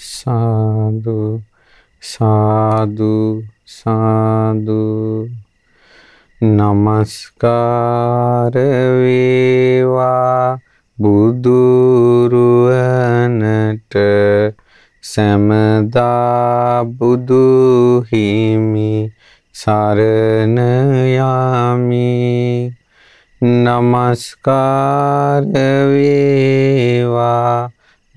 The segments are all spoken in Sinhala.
සාදු සාදු සාදු නමස්කාර වේවා බුදුරුවනට සැමදා බුදු හිමි සරණ යාමි නමස්කාර වේවා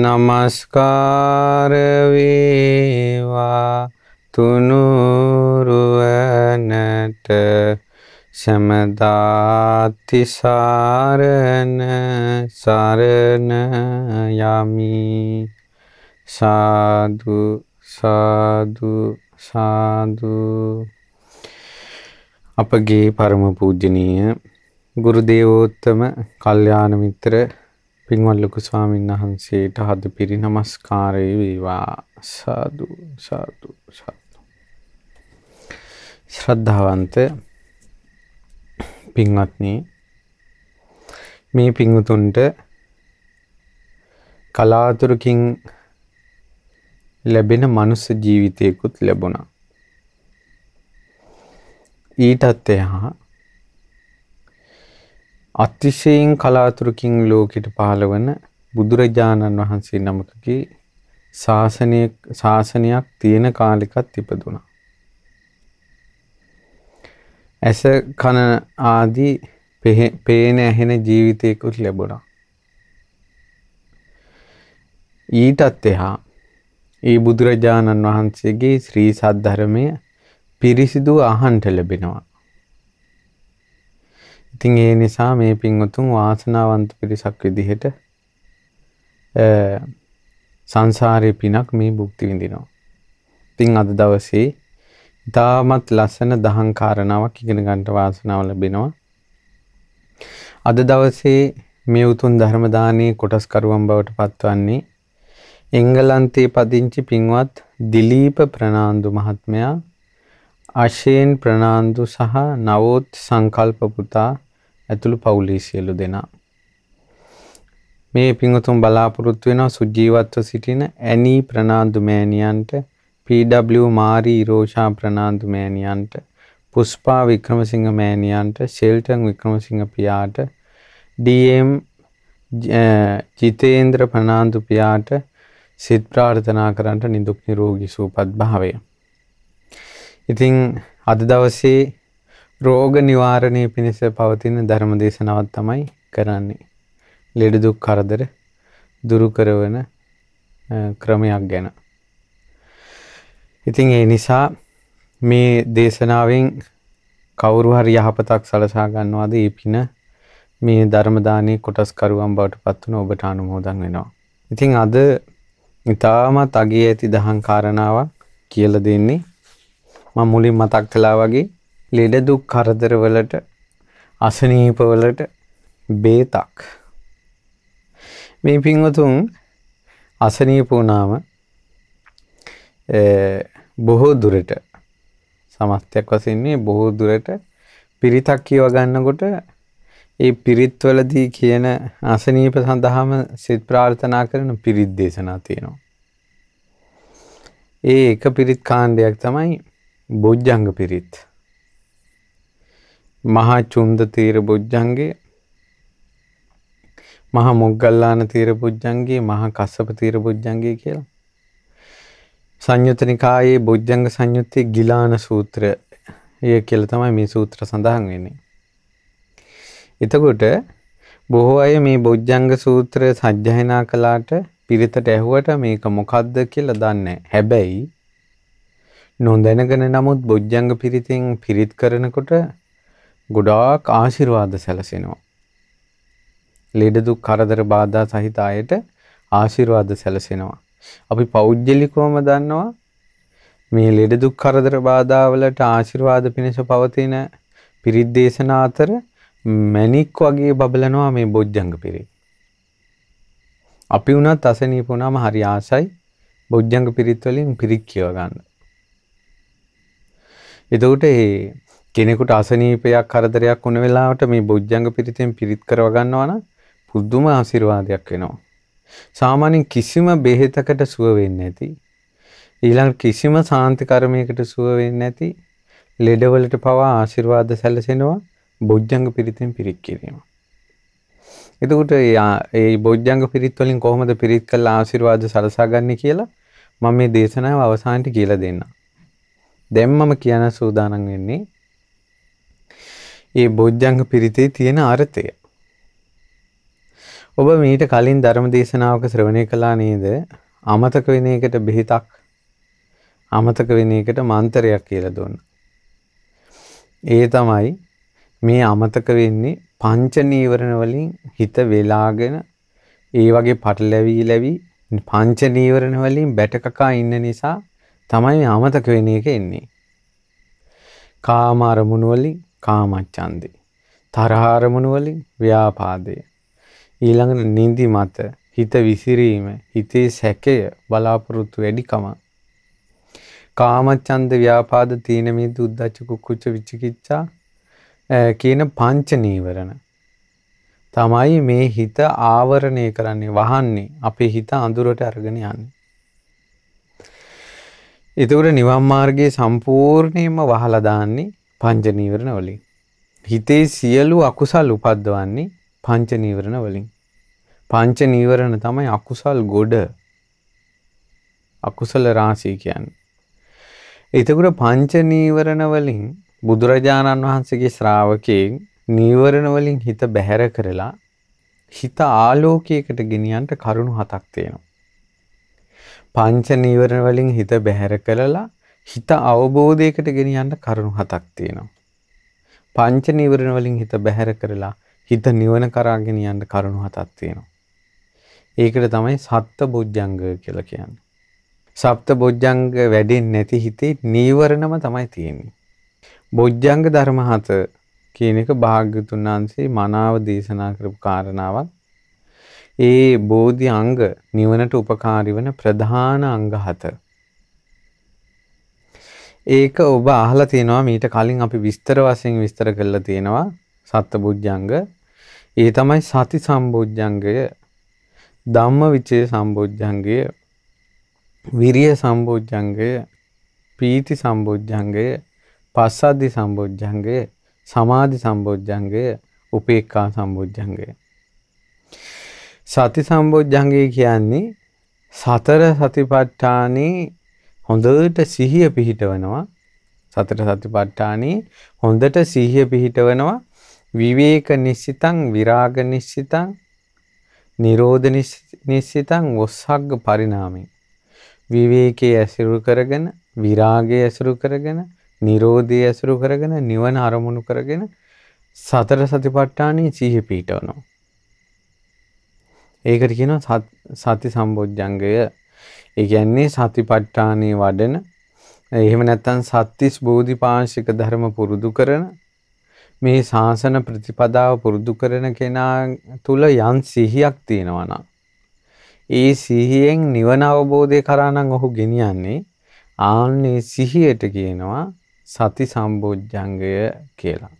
නමස්කාර වේවා තුනුරුවනට සමදාතිසාරණ සරණ යමි සාදු සාදු සාදු අපගේ පරම පූජනීය ගුරුදේවෝත්තම කල්යාණ මිත්‍ර පින්වත් ලොකු ස්වාමීන් වහන්සේට හද පිරි නමස්කාරය වේවා සාදු සාදු සාදු ශ්‍රද්ධාවන්ත පින්වත්නි මේ පින්වතුන්ට කලාතුරකින් ලැබෙන මනුස්ස ජීවිතයකුත් ලැබුණා ඊටත් එහා අතිශයින් කලාතුරකින් ලෝකෙට පහළ වන බුදුරජාණන් වහන්සේ නමකගේ ශාසනය ශාසනයක් තියෙන කාලෙකත් ඉපදුණා. ඇස කන ආදී පේන ඇහෙන ජීවිතයකුත් ලැබුණා. ඊටත් එහා ඒ බුදුරජාණන් වහන්සේගේ ශ්‍රී සද්ධර්මය පිරිසිදු අහන්ට ලැබෙනවා. ඉතින් ඒ නිසා මේ පින්වතුන් වාසනාවන්ත පිරිසක් විදිහට සංසාරේ පිනක් මේ භුක්ති විඳිනවා. ඉතින් අද දවසේ ඉතාමත් ලස්සන දහම් කාරණාවක් ඉගෙන ගන්නට වාසනාව ලැබෙනවා. අද දවසේ මේ උතුම් ධර්ම දානයේ කොටස්කරුවන් බවට පත්වන්නේ එංගලන්තයේ පදිංචි පින්වත් දිලීප ප්‍රනාන්දු මහත්මයා, අශේන් ප්‍රනාන්දු සහ නවෝත් සංකල්ප පුතා ඇතුළු පවුලේ සියලු දෙනා. මේ පිංගුතුන් බලාපොරොත්තු වෙනවා සුජීවත්ව සිටින ඇනී ප්‍රනාන්දු මෑණියන්ට පීඩබ්ලිව් මාරි රෝෂා ප්‍රනාන්දු මෑණියන්ට පුෂ්පා වික්‍රමසිංහ මෑණියන්ට ෂෙල්ටන් වික්‍රමසිංහ පියාට ඩීඑම් ජිතේන්ද්‍ර ප්‍රනාන්දු පියාට සිත ප්‍රාර්ථනා කරන්නට නිදුක් නිරෝගී සුවපත් භාවය. ඉතින් අද දවසේ රෝග නිවාරණය පිණිස පවතින ධර්ම දේශනාවත් තමයි කරන්නේ. ලෙඩ දුක් කරදර දුරු කරවන ක්‍රමයක් ගැන. ඉතින් ඒ නිසා මේ දේශනාවෙන් කවුරු හරි යහපතක් සලසා ගන්නවාද ඒ පින මේ ධර්ම දානයේ කොටස්කරුවන් බවට පත් වන ඔබට අනුමෝදන් වෙනවා. ඉතින් අද ඊටමත් අගිය ඇති දහං කාරණාවක් කියලා දෙන්නේ මම මුලින් මතක් කළා වගේ ලෙඩ දුක් කරදරවලට අසනීපවලට බේතක් මේ පින්වතුන් අසනීප වුණාම බොහෝ දුරට සමස්තයක් වශයෙන් මේ බොහෝ දුරට පිරිතක් කියව ගන්නකොට ඒ පිරිත්වලදී කියන අසනීප සඳහාම සිත ප්‍රාර්ථනා කරන පිරිත් දේශනා තියෙනවා. ඒ එක පිරිත් කාණ්ඩයක් තමයි බොජ්ජංග පිරිත්. මහා චුන්ද තීර බුද්ධංගය මහා මුග්ගල්ලාන තීර බුද්ධංගය මහා කස්සප තීර බුද්ධංගය කියලා. සංයුත නිකායේ බුද්ධංග සංයුත්තේ ගිලාන සූත්‍රය කියලා තමයි මේ සූත්‍ර සඳහන් වෙන්නේ. එතකොට බොහෝ අය මේ බොජ්ජංග සූත්‍රය සජ්ජායනා කළාට පිරිතට ඇහුවට මේක මොකද්ද කියලා දන්නේ හැබැයි නොදැනගෙන නමුත් බොජ්ජංග පිරිතින් පිරිත් කරනකොට ගොඩාක් ආශිර්වාද සැලසෙනවා. ලෙඩ දුක් කරදර බාධා සහිත අයට ආශිර්වාද සැලසෙනවා. අපි පෞද්ගලිකවම දන්නවා මේ ලෙඩ දුක් කරදර බාධාවලට ආශිර්වාද පිණිස පවතින පිරිත් දේශනා අතර මැණික් වගේ බබලනවා මේ බොජ්ජංග පිරිත්. අපි වුණත් අසනීප වුණාම හරි ආසයි බොජ්ජංග පිරිත් වලින් පිරිත් කියව ගන්න. එතකොට මේ කෙනෙකුට අසනීපයක් කරදරයක් වන වෙලාවට මේ බොජ්ජංග පිරිතෙන් පිරිත් කරවගන්නවා නම් පුදුම ආශිර්වාදයක් වෙනවා. සාමාන්‍යයෙන් කිසිම බෙහෙතකට සුව වෙන්නේ නැති. ඊළඟ කිසිම සාන්ති කර්මයකට සුව වෙන්නේ නැති. ලෙඩවලට පවා ආශිර්වාද සැලසෙනවා බොජ්ජංග පිරිතෙන් පිරිත් කිරීම. එතකොට ඒ බොජ්ජංග පිරිත් වලින් කොහොමද පිරිත් කළා ආශිර්වාද සලසාගන්නේ කියලා මම මේ දේශනාව අවසානට කියලා දෙන්නම්. දැන් මම කියන සූදානම් වෙන්නේ ඒ බොද්ධංග පිරිතේ තියෙන අර්ථය. ඔබ මීට කලින් ධර්ම දේශනාවක ශ්‍රවණය කළා නේද? අමතක වෙන එකට බෙහෙතක් අමතක වෙන එකට මන්තරයක් කියලා දුන්න. ඒ තමයි මේ අමතක වෙන්නේ පංච නීවරණ වලින් හිත වෙලාගෙන ඒ වගේ පටලැවි ලැවි පංච නීවරණ වලින් බැටකකා ඉන්න නිසා තමයි අමතක වෙන එක එන්නේ. කාම අරමුණු වලින් කාමච්ඡන්දේ. තරහ අරමුණු වලින් ව්‍යාපාදේ. ඊළඟට නිදි මත හිත විසිරීම, හිතේ සැකය, බලාපොරොත්තු වැඩිකම. කාමච්ඡන්ද ව්‍යාපාද තීන මිද උද්දච්ච කුච්ච විචිකිච්ඡා කියන පංච නීවරණ තමයි මේ හිත ආවරණය කරන්නේ වහන්නේ අපේ හිත අඳුරට අරගෙන යන්නේ. එතකොට නිවන් මාර්ගයේ සම්පූර්ණයෙන්ම වහලා දාන්නේ පංච නීවරණ වලින්. හිතේ සියලු අකුසල් උපද්දවන්නේ පංච නීවරණ වලින්. පංච නීවරණ තමයි අකුසල් ගොඩ. අකුසල රාශිය කියන්නේ. එතකොට පංච නීවරණ වලින් බුදුරජාණන් වහන්සේගේ ශ්‍රාවකයෙක් නීවරණ වලින් හිත බැහැර කරලා හිත ආලෝකයකට ගෙනියන්න කරුණු හතක් තියෙනවා. පංච නීවරණ වලින් හිත බැහැර කරලා හිත අවබෝධයකට ගෙනියන්න කරුණු හතක් තියෙනවා. පංච නීවරණ වලින් හිත බැහැර කරලා හිත නිවන කරා ගෙනියන්න කරුණු හතක් තියෙනවා. ඒකට තමයි සත්ත බොජ්ජංග කියලා කියන්නේ. සප්ත බොජ්ජංග වැඩෙන්නේ නැති හිතේ නීවරණම තමයි තියෙන්නේ. බොජ්ජංග ධර්ම හත කියන එක භාග්‍යතුන් වහන්සේ මනාව දේශනා කරපු කාරණාවක්. ඒ බෝධි අංග නිවනට උපකාරී වන ප්‍රධාන අංග හත. ඒක ඔබ අහලා තියෙනවා මීට කලින් අපි විස්තර වශයෙන් විස්තර කරලා තියෙනවා සත්බුද්ධංග. ඒ තමයි සති සම්බුද්ධංගය, ධම්මවිචේ සම්බුද්ධංගය, විරිය සම්බුද්ධංගය, පීති සම්බුද්ධංගය, පස්සද්ධි සම්බුද්ධංගය, සමාධි සම්බුද්ධංගය, උපේක්ඛා සම්බුද්ධංගය. සති සම්බුද්ධංගය කියන්නේ සතර සතිපට්ඨානේ හොඳට සිහිය පිහිටවනවා සතර සතිපට්ඨානේ හොඳට සිහිය පිහිටවනවා විවේක නිස්සිතං විරාග නිස්සිතං නිරෝධ නිස්සිතං ඔස්සග්ග පරිණාමේ විවේකයේ ඇසුරු කරගෙන විරාගයේ ඇසුරු කරගෙන නිරෝධයේ ඇසුරු කරගෙන නිවන අරමුණු කරගෙන සතර සතිපට්ඨානෙ සිහිය පිහිටවනවා ඒකට කියනවා සති සම්බොජ්ජංගය ඒ කියන්නේ සතිපට්ඨානේ වඩන එහෙම නැත්නම් සත්‍තිස් බෝධිපාශික ධර්ම පුරුදු කරන මේ ශාසන ප්‍රතිපදාව පුරුදු කරන කෙනා තුල යම් සිහියක් තියෙනවා නම් ඒ සිහියෙන් නිවන අවබෝධය කරා නම් ඔහු ගෙනියන්නේ ආන්නේ සිහියට කියනවා සති සම්බොජ්ජංගය කියලා.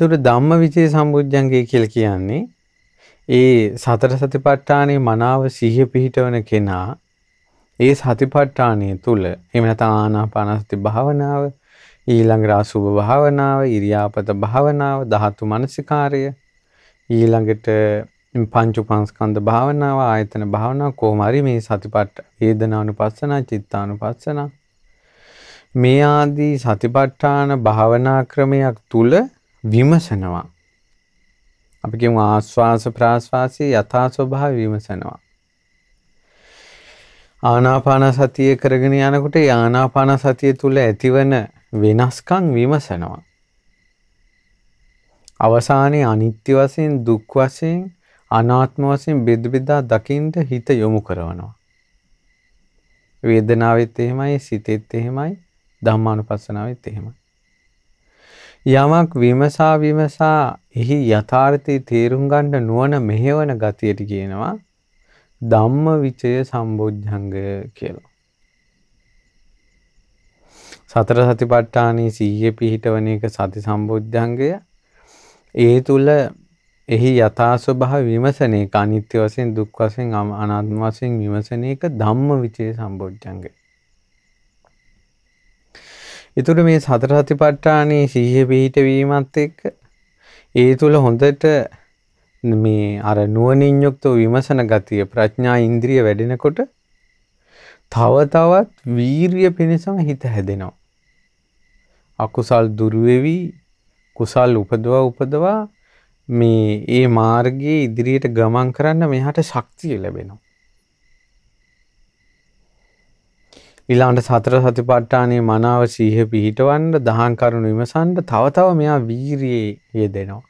එතකොට ධම්මවිචේ සම්බොජ්ජංගය කියලා කියන්නේ ඒ සතර සතිපට්ඨානයේ මනාව සිහිය පිහිටවන කෙනා ඒ සතිපට්ඨානය තුල එහෙම නැත්නම් ආනාපානසති භාවනාව ඊළඟ රාසුභ භාවනාව ඉරියාපත භාවනාව ධාතු මනසිකාරය ඊළඟට පංච පංස්කන්ධ භාවනාව ආයතන භාවනාව කොහොම හරි මේ සතිපට්ඨ වේදනානුපස්සන චිත්තානුපස්සන මේ ආදී සතිපට්ඨාන භාවනා ක්‍රමයක් තුල විමසනවා අපි කියමු ආස්වාස ප්‍රාස්වාසයේ යථා ස්වභාවය විමසනවා. ආනාපාන සතිය කරගෙන යනකොට ඒ ආනාපාන සතිය තුල ඇතිවන වෙනස්කම් විමසනවා. අවසානයේ අනිත්‍ය වශයෙන් දුක් වශයෙන් අනාත්ම වශයෙන් බෙද බෙදා දකින්න හිත යොමු කරනවා. වේදනාවෙත් එහෙමයි සිතෙත් එහෙමයි ධම්මානුපස්සනාවෙත් එහෙමයි. යමක් විමසා විමසා එහි යථාර්ථය තේරුම් ගන්න නුවණ මෙහෙවන ගතියට කියනවා ධම්මවිචය සම්බොජ්ජංගය කියලා. සතර සතිපට්ඨානයේ සීයේ පිහිටවන එක සති සම්බොජ්ජංගය. ඒ තුල එහි යථා ස්වභාව විමසන එක අනිත්‍ය වශයෙන් දුක් වශයෙන් අනාත්ම වශයෙන් විමසන එක ධම්මවිචය සම්බොජ්ජංගය. ඊටු මේ සතර සතිපට්ඨානයේ සීයේ පිහිටවීමත් එක්ක ඒ තුළ හොඳට මේ අර නුවණින් යුක්ත විමසන ගතිය ප්‍රඥා ඉන්ද්‍රිය වැඩෙනකොට තව තවත් වීරිය පිණිසම හිත හැදෙනවා. අකුසල් දුරු වෙවි කුසල් උපදවා උපදවා මේ ඒ මාර්ගයේ ඉදිරියට ගමන් කරන්න මෙහාට ශක්තිය ලැබෙනවා. ඊළඟට සතර සතිපට්ඨානයේ මනාව සීහ පිහිටවන්න දහං කරුණ විමසන්න තව තව මෙයා වීරියේ යෙදෙනවා.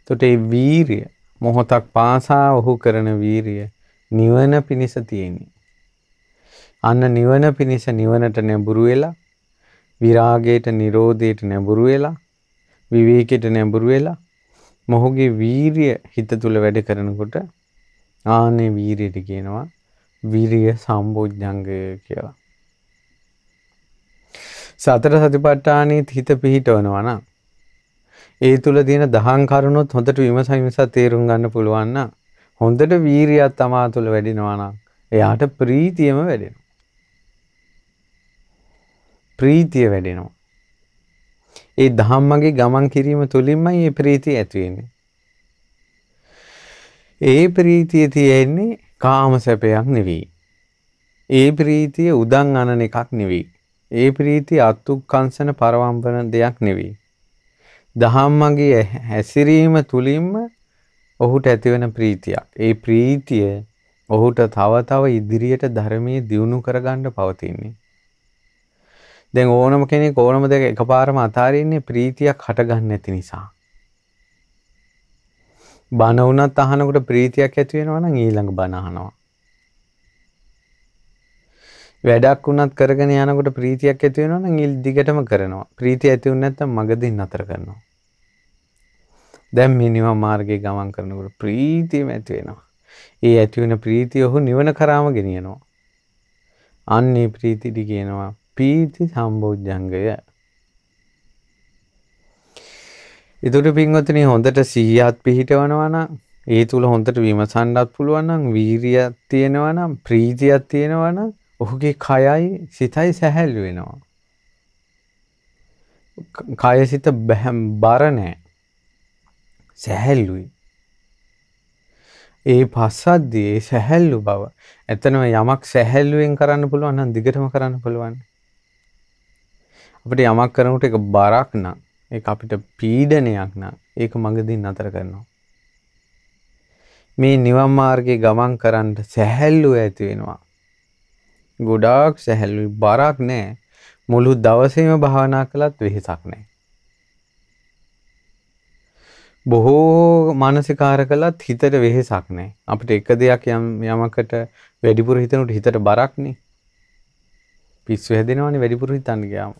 එතකොට ඒ වීරිය මොහොතක් පාසා ඔහු කරන වීරිය නිවන පිණිස තියෙන්නේ. අන්න නිවන පිණිස නිවනට නැඹුරු වෙලා විරාගයට නිරෝධයට නැඹුරු වෙලා විවේකයට නැඹුරු වෙලා මොහුගේ වීරිය හිත තුල වැඩ කරනකොට ආනේ වීරියට කියනවා විරිය සම්බොජ්ජංගය කියලා. සතර සතිපට්ඨානෙත් හිත පිහිටවනවා නම් ඒ තුල තියෙන දහං කරුණොත් හොඳට විමසමිසා තේරුම් ගන්න පුළුවන් නම් හොඳට වීරියක් තමා තුල වැඩිනවා නම් එයාට ප්‍රීතියම වැඩෙනවා. ප්‍රීතිය වැඩෙනවා. ඒ ධම්මගේ ගමන් කිරීම තුළින්මයි මේ ප්‍රීතිය ඇති වෙන්නේ. ඒ ප්‍රීතිය තියෙන්නේ කාම සැපයක් නෙවෙයි. ඒ ප්‍රීතිය උදන් අනන එකක් නෙවෙයි. ඒ ප්‍රීති අත්තුක්කංශන පරවම්බන දෙයක් නෙවෙයි. දහම්මගේ හැසිරීම තුලින්ම ඔහුට ඇතිවෙන ප්‍රීතියක්. ඒ ප්‍රීතිය ඔහුට තව තව ඉදිරියට ධර්මයේ දියුණු කරගන්න පවතින්නේ. දැන් ඕනම කෙනෙක් ඕනම දෙයක් එකපාරම අතාරින්නේ ප්‍රීතියක් හටගන්න නැති නිසා. බන වුණත් අහනකොට ප්‍රීතියක් ඇති වෙනවා නම් ඊළඟ බන අහනවා. වැඩක් වුණත් කරගෙන යනකොට ප්‍රීතියක් ඇති වෙනවා නම් ඉල් දිගටම කරනවා. ප්‍රීතිය ඇති වුණ නැත්නම් මගදී නතර කරනවා. දැන් මේ නිවන් මාර්ගයේ ගමන් කරනකොට ප්‍රීතියම ඇති වෙනවා. ඒ ඇති වෙන ප්‍රීතිය ඔහු නිවන කරාම ගෙනියනවා. අන්නේ ප්‍රීතිදි කියනවා පීති සම්බෝධ්‍යංගය. ඉදිරි පින්වතුනි හොඳට සිහියත් පිහිටවනවා නම් ඒ තුල හොඳට විමසන්නත් පුළුවන් නම් වීරියක් තියෙනවා නම් ප්‍රීතියක් තියෙනවා නම් ඔහුගේ කයයි සිතයි සැහැල්ලු වෙනවා. කය සිත බැහැම් බර නෑ. සැහැල්ලුයි. ඒ පස්සද්දී ඒ සැහැල්ලු බව එතනම යමක් සැහැල්ලුවෙන් කරන්න පුළුවන් නම් දිගටම කරන්න පුළුවන්. අපිට යමක් කරනකොට ඒක බරක් නම් ඒක අපිට පීඩනයක් නම් ඒක මඟදී නතර කරනවා. මේ නිවන් මාර්ගේ ගමන් කරන්න සැහැල්ලුව ඇති වෙනවා. ගොඩාක් සැහැල්ලුයි බරක් නෑ මුළු දවසේම භාවනා කළත් වෙහෙසක් නෑ. බොහෝ මානසිකාර කළත් හිතට වෙහෙසක් නෑ. අපිට එක දෙයක් යම් යමකට වැඩිපුර හිතනට හිතට බරක් නේ. පිස්සු හැදෙනවනේ වැඩිපුර හිතන්න ගියාම.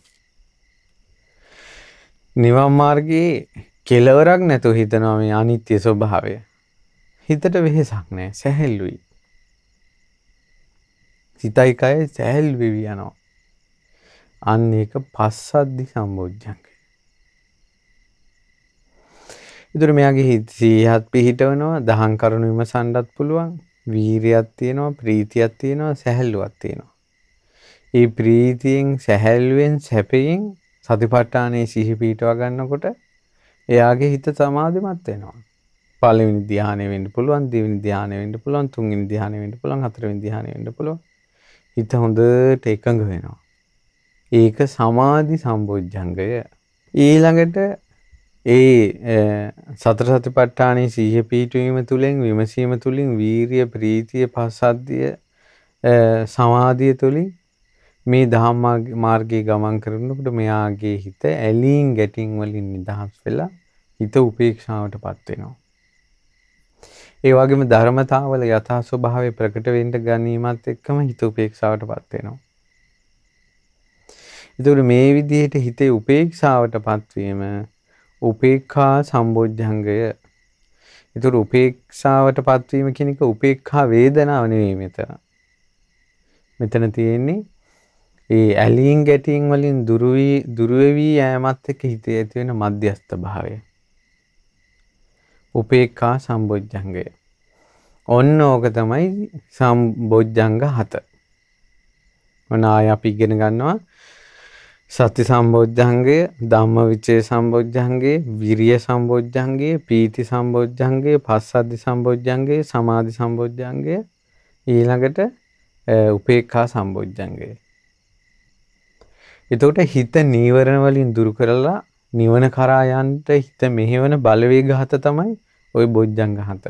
නිවන් මාර්ගයේ කෙලවරක් නැතුව හිතනවා මේ අනිත්‍ය ස්වභාවය. හිතට වෙහෙසක් නෑ. සැහැල්ලුයි. සිතයි කය සැහැල් වෙවි යනවා. අන්න ඒක පස්සද්ධි සම්බෝධ්‍යංගය. ඉතුරු මෙයාගේ හිත සීහත් පිහිටවනවා, දහං කරුණු විමසන්නත් පුළුවන්, වීරියක් තියෙනවා, ප්‍රීතියක් තියෙනවා, සැහැල්ලුවක් තියෙනවා. ඒ ප්‍රීතියෙන් සැහැල්ලුවෙන් සැපයෙන් සතිපට්ඨානයේ සිහි පිහිටව ගන්නකොට එයාගේ හිත සමාධිමත් වෙනවා. පළවෙනි ධානය වෙන්න පුළුවන්, දෙවෙනි ධානය වෙන්න පුළුවන්, තුන්වෙනි ධානය වෙන්න පුළුවන්, හතරවෙනි ධානය වෙන්න පුළුවන්. හිත හොඳට එකඟ වෙනවා. ඒක සමාධි සම්බෝධ්ජංගය. ඊළඟට ඒ සතර සතිපට්ඨානයේ සීහ පීඨවීම තුලින් විමසීම තුලින් වීරිය ප්‍රීතිය පස්සද්ධිය සමාධිය තුලින් මේ ධම්ම මාර්ගයේ ගමන් කරනකොට මෙයාගේ හිත ඇලීම් ගැටීම් වලින් නිදහස් වෙලා හිත උපේක්ෂාවටපත් වෙනවා. ඒ වගේම ධර්මතාවල යථා ස්වභාවය ප්‍රකට වෙන්න ගැනීමත් එක්කම හිත උපේක්ෂාවට පත් වෙනවා. ඒතකොට මේ විදිහට හිතේ උපේක්ෂාවට පත්වීම උපේක්ඛා සම්බොජ්ජංගය. ඒතකොට උපේක්ෂාවට පත්වීම කියන එක උපේක්ඛා වේදනාව නෙවෙයි මෙතන. මෙතන තියෙන්නේ ඒ ඇලීන් ගැටීන් වලින් දුරුවී දුරවෙවී යෑමත් එක්ක හිතේ ඇතිවෙන මධ්‍යස්ථ භාවය. උපේක්ඛා සම්බොජ්ජංගය. ඔන්න ඕක තමයි සම්බොජ්ජංග 7. ඔන්න ආය අපි ඉගෙන ගන්නවා සති සම්බොජ්ජංගය, ධම්මවිචේ සම්බොජ්ජංගය, විරිය සම්බොජ්ජංගය, පීති සම්බොජ්ජංගය, පස්සද්ධි සම්බොජ්ජංගය, සමාධි සම්බොජ්ජංගය ඊළඟට උපේක්ඛා සම්බොජ්ජංගය. එතකොට හිත නීවරණ වලින් දුරු කරලා නිවන කරා යන්න හිත මෙහෙවන බලවේග හත තමයි ওই බොජ්ජංග හත.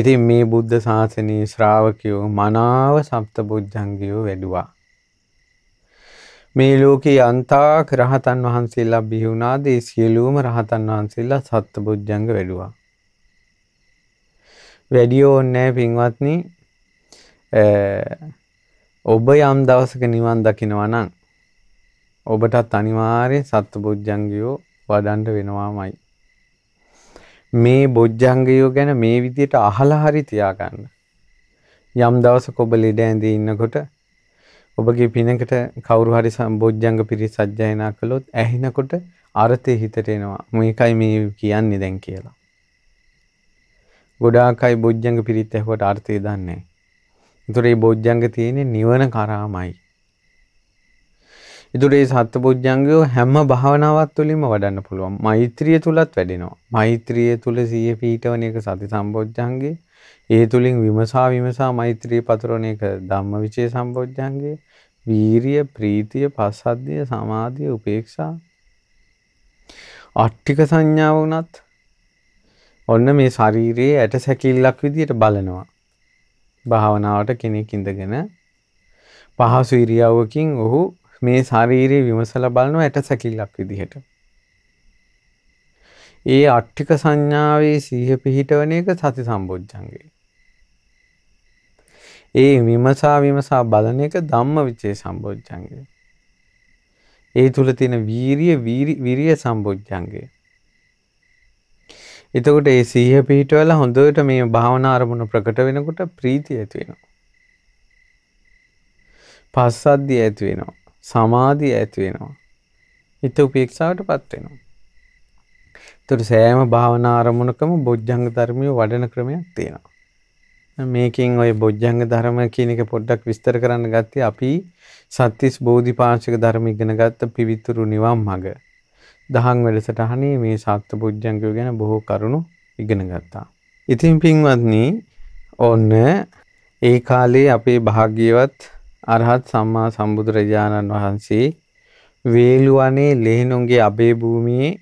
ඉතින් මේ බුද්ධ ශාසනයේ ශ්‍රාවකයෝ මනාව සප්ත බොජ්ජංගියෝ වැඩුවා. මේ ලෝකේ යන්තාක් රහතන් වහන්සේලා බිහි වුණාද ඒ සියලුම රහතන් වහන්සේලා සත්බුද්ධංග වැඩුවා. වැඩි ඕනේ පින්වත්නි ඔබ යම් දවසක නිවන් දකිනවා නම් ඔබටත් අනිවාර්ය සත්ව බොජ්ජංගයෝ වඩන්ඩ වෙනවාමයි. මේ බොජ්ජංගයෝ ගැන මේ විදියට අහලා හරි තියාගන්න. යම් දවසක ඔබ ලෙඩ ඇඳී ඉන්නකොට ඔබගේ පිනකට කවුරු හරි සම්බොජ්ජංග පිරිස සජ්ජායනා කළොත් ඇහෙනකොට අර්ථය හිතට එනවා. මේකයි මේ කියන්නේ දැන් කියලා. ගොඩාකයි බොජ්ජංග පිරිත් ඇහුවට අර්ථය දන්නේ. ඒතර මේ බොජ්ජංග තියෙන්නේ නිවන කරාමයි. ඉතුරේ සත්‍ය පුද්ජංගයෝ හැම භාවනාවත් තුළින්ම වඩන්න පුළුවන් මෛත්‍රිය තුළත් වැඩෙනවා. මෛත්‍රිය තුළ සිය පීටවන එක සති සම්බෝජ්ජන්ගේ ඒ තුළින් විමසා විමසා මෛත්‍රී පතුරණ එක ධම්ම විචේ සම්බෝජ්ජන්ගේ වීරිය ප්‍රීතිය පස්සද්ධිය සමාධිය උපේක්ෂා අට්ටික සංඥාව වනත් ඔන්න මේ ශරීරයේ ඇට සැකිල්ලක් විදියට බලනවා. භාවනාවට කෙනෙක් ඉඳගෙන පහසු ඉරියව්වකින් ඔහු මේ ශරීරයේ විමසලා බලනවා ඇට සැකිල්ලක් විදිහට. ඒ අට්ටික සංඥාවේ සීහ පිහිටවන එක සති සම්බොජ්ජන්ගේ. ඒ විමසා විමසා බලන එක ධම්ම විචේ සම්බෝජ්ජන්ගේ. ඒ තුළ තියෙන වීරිය විරිය සම්බෝජ්ජන්ගේ. එතකොට ඒ සීහ පිහිටවල හොඳට මේ භාවනා අරමුණු ප්‍රකට වෙනකොට ප්‍රීතිය ඇති වෙනවා. පස්සද්ධිය ඇති වෙනවා. සමාධිය ඇති වෙනවා. හිත උපේක්ෂාවට පත් වෙනවා. ඒතර සෑම භාවනා ආරමුණකම බොජ්ජංග ධර්මිය වඩන ක්‍රමයක් තියෙනවා. මේකෙන් ওই බොජ්ජංග ධර්ම කියන එක පොඩ්ඩක් විස්තර කරන්න ගත්තී අපි සත්‍තිස් බෝධිපාශික ධර්ම ඉගෙන ගත්ත පිවිතුරු නිවන් මඟ. දහම් වැඩසටහනේ මේ සත්‍ය බොජ්ජංගය ගැන බොහෝ කරුණු ඉගෙන ගත්තා. ඉතින් පින්වත්නි ඔන්න ඒ කාලේ අපේ භාග්‍යවත් අරහත් සම්මා සම්බුදුරජාණන් වහන්සේ වේලුවනේ ලෙහෙනුන්ගේ අබේ භූමියේ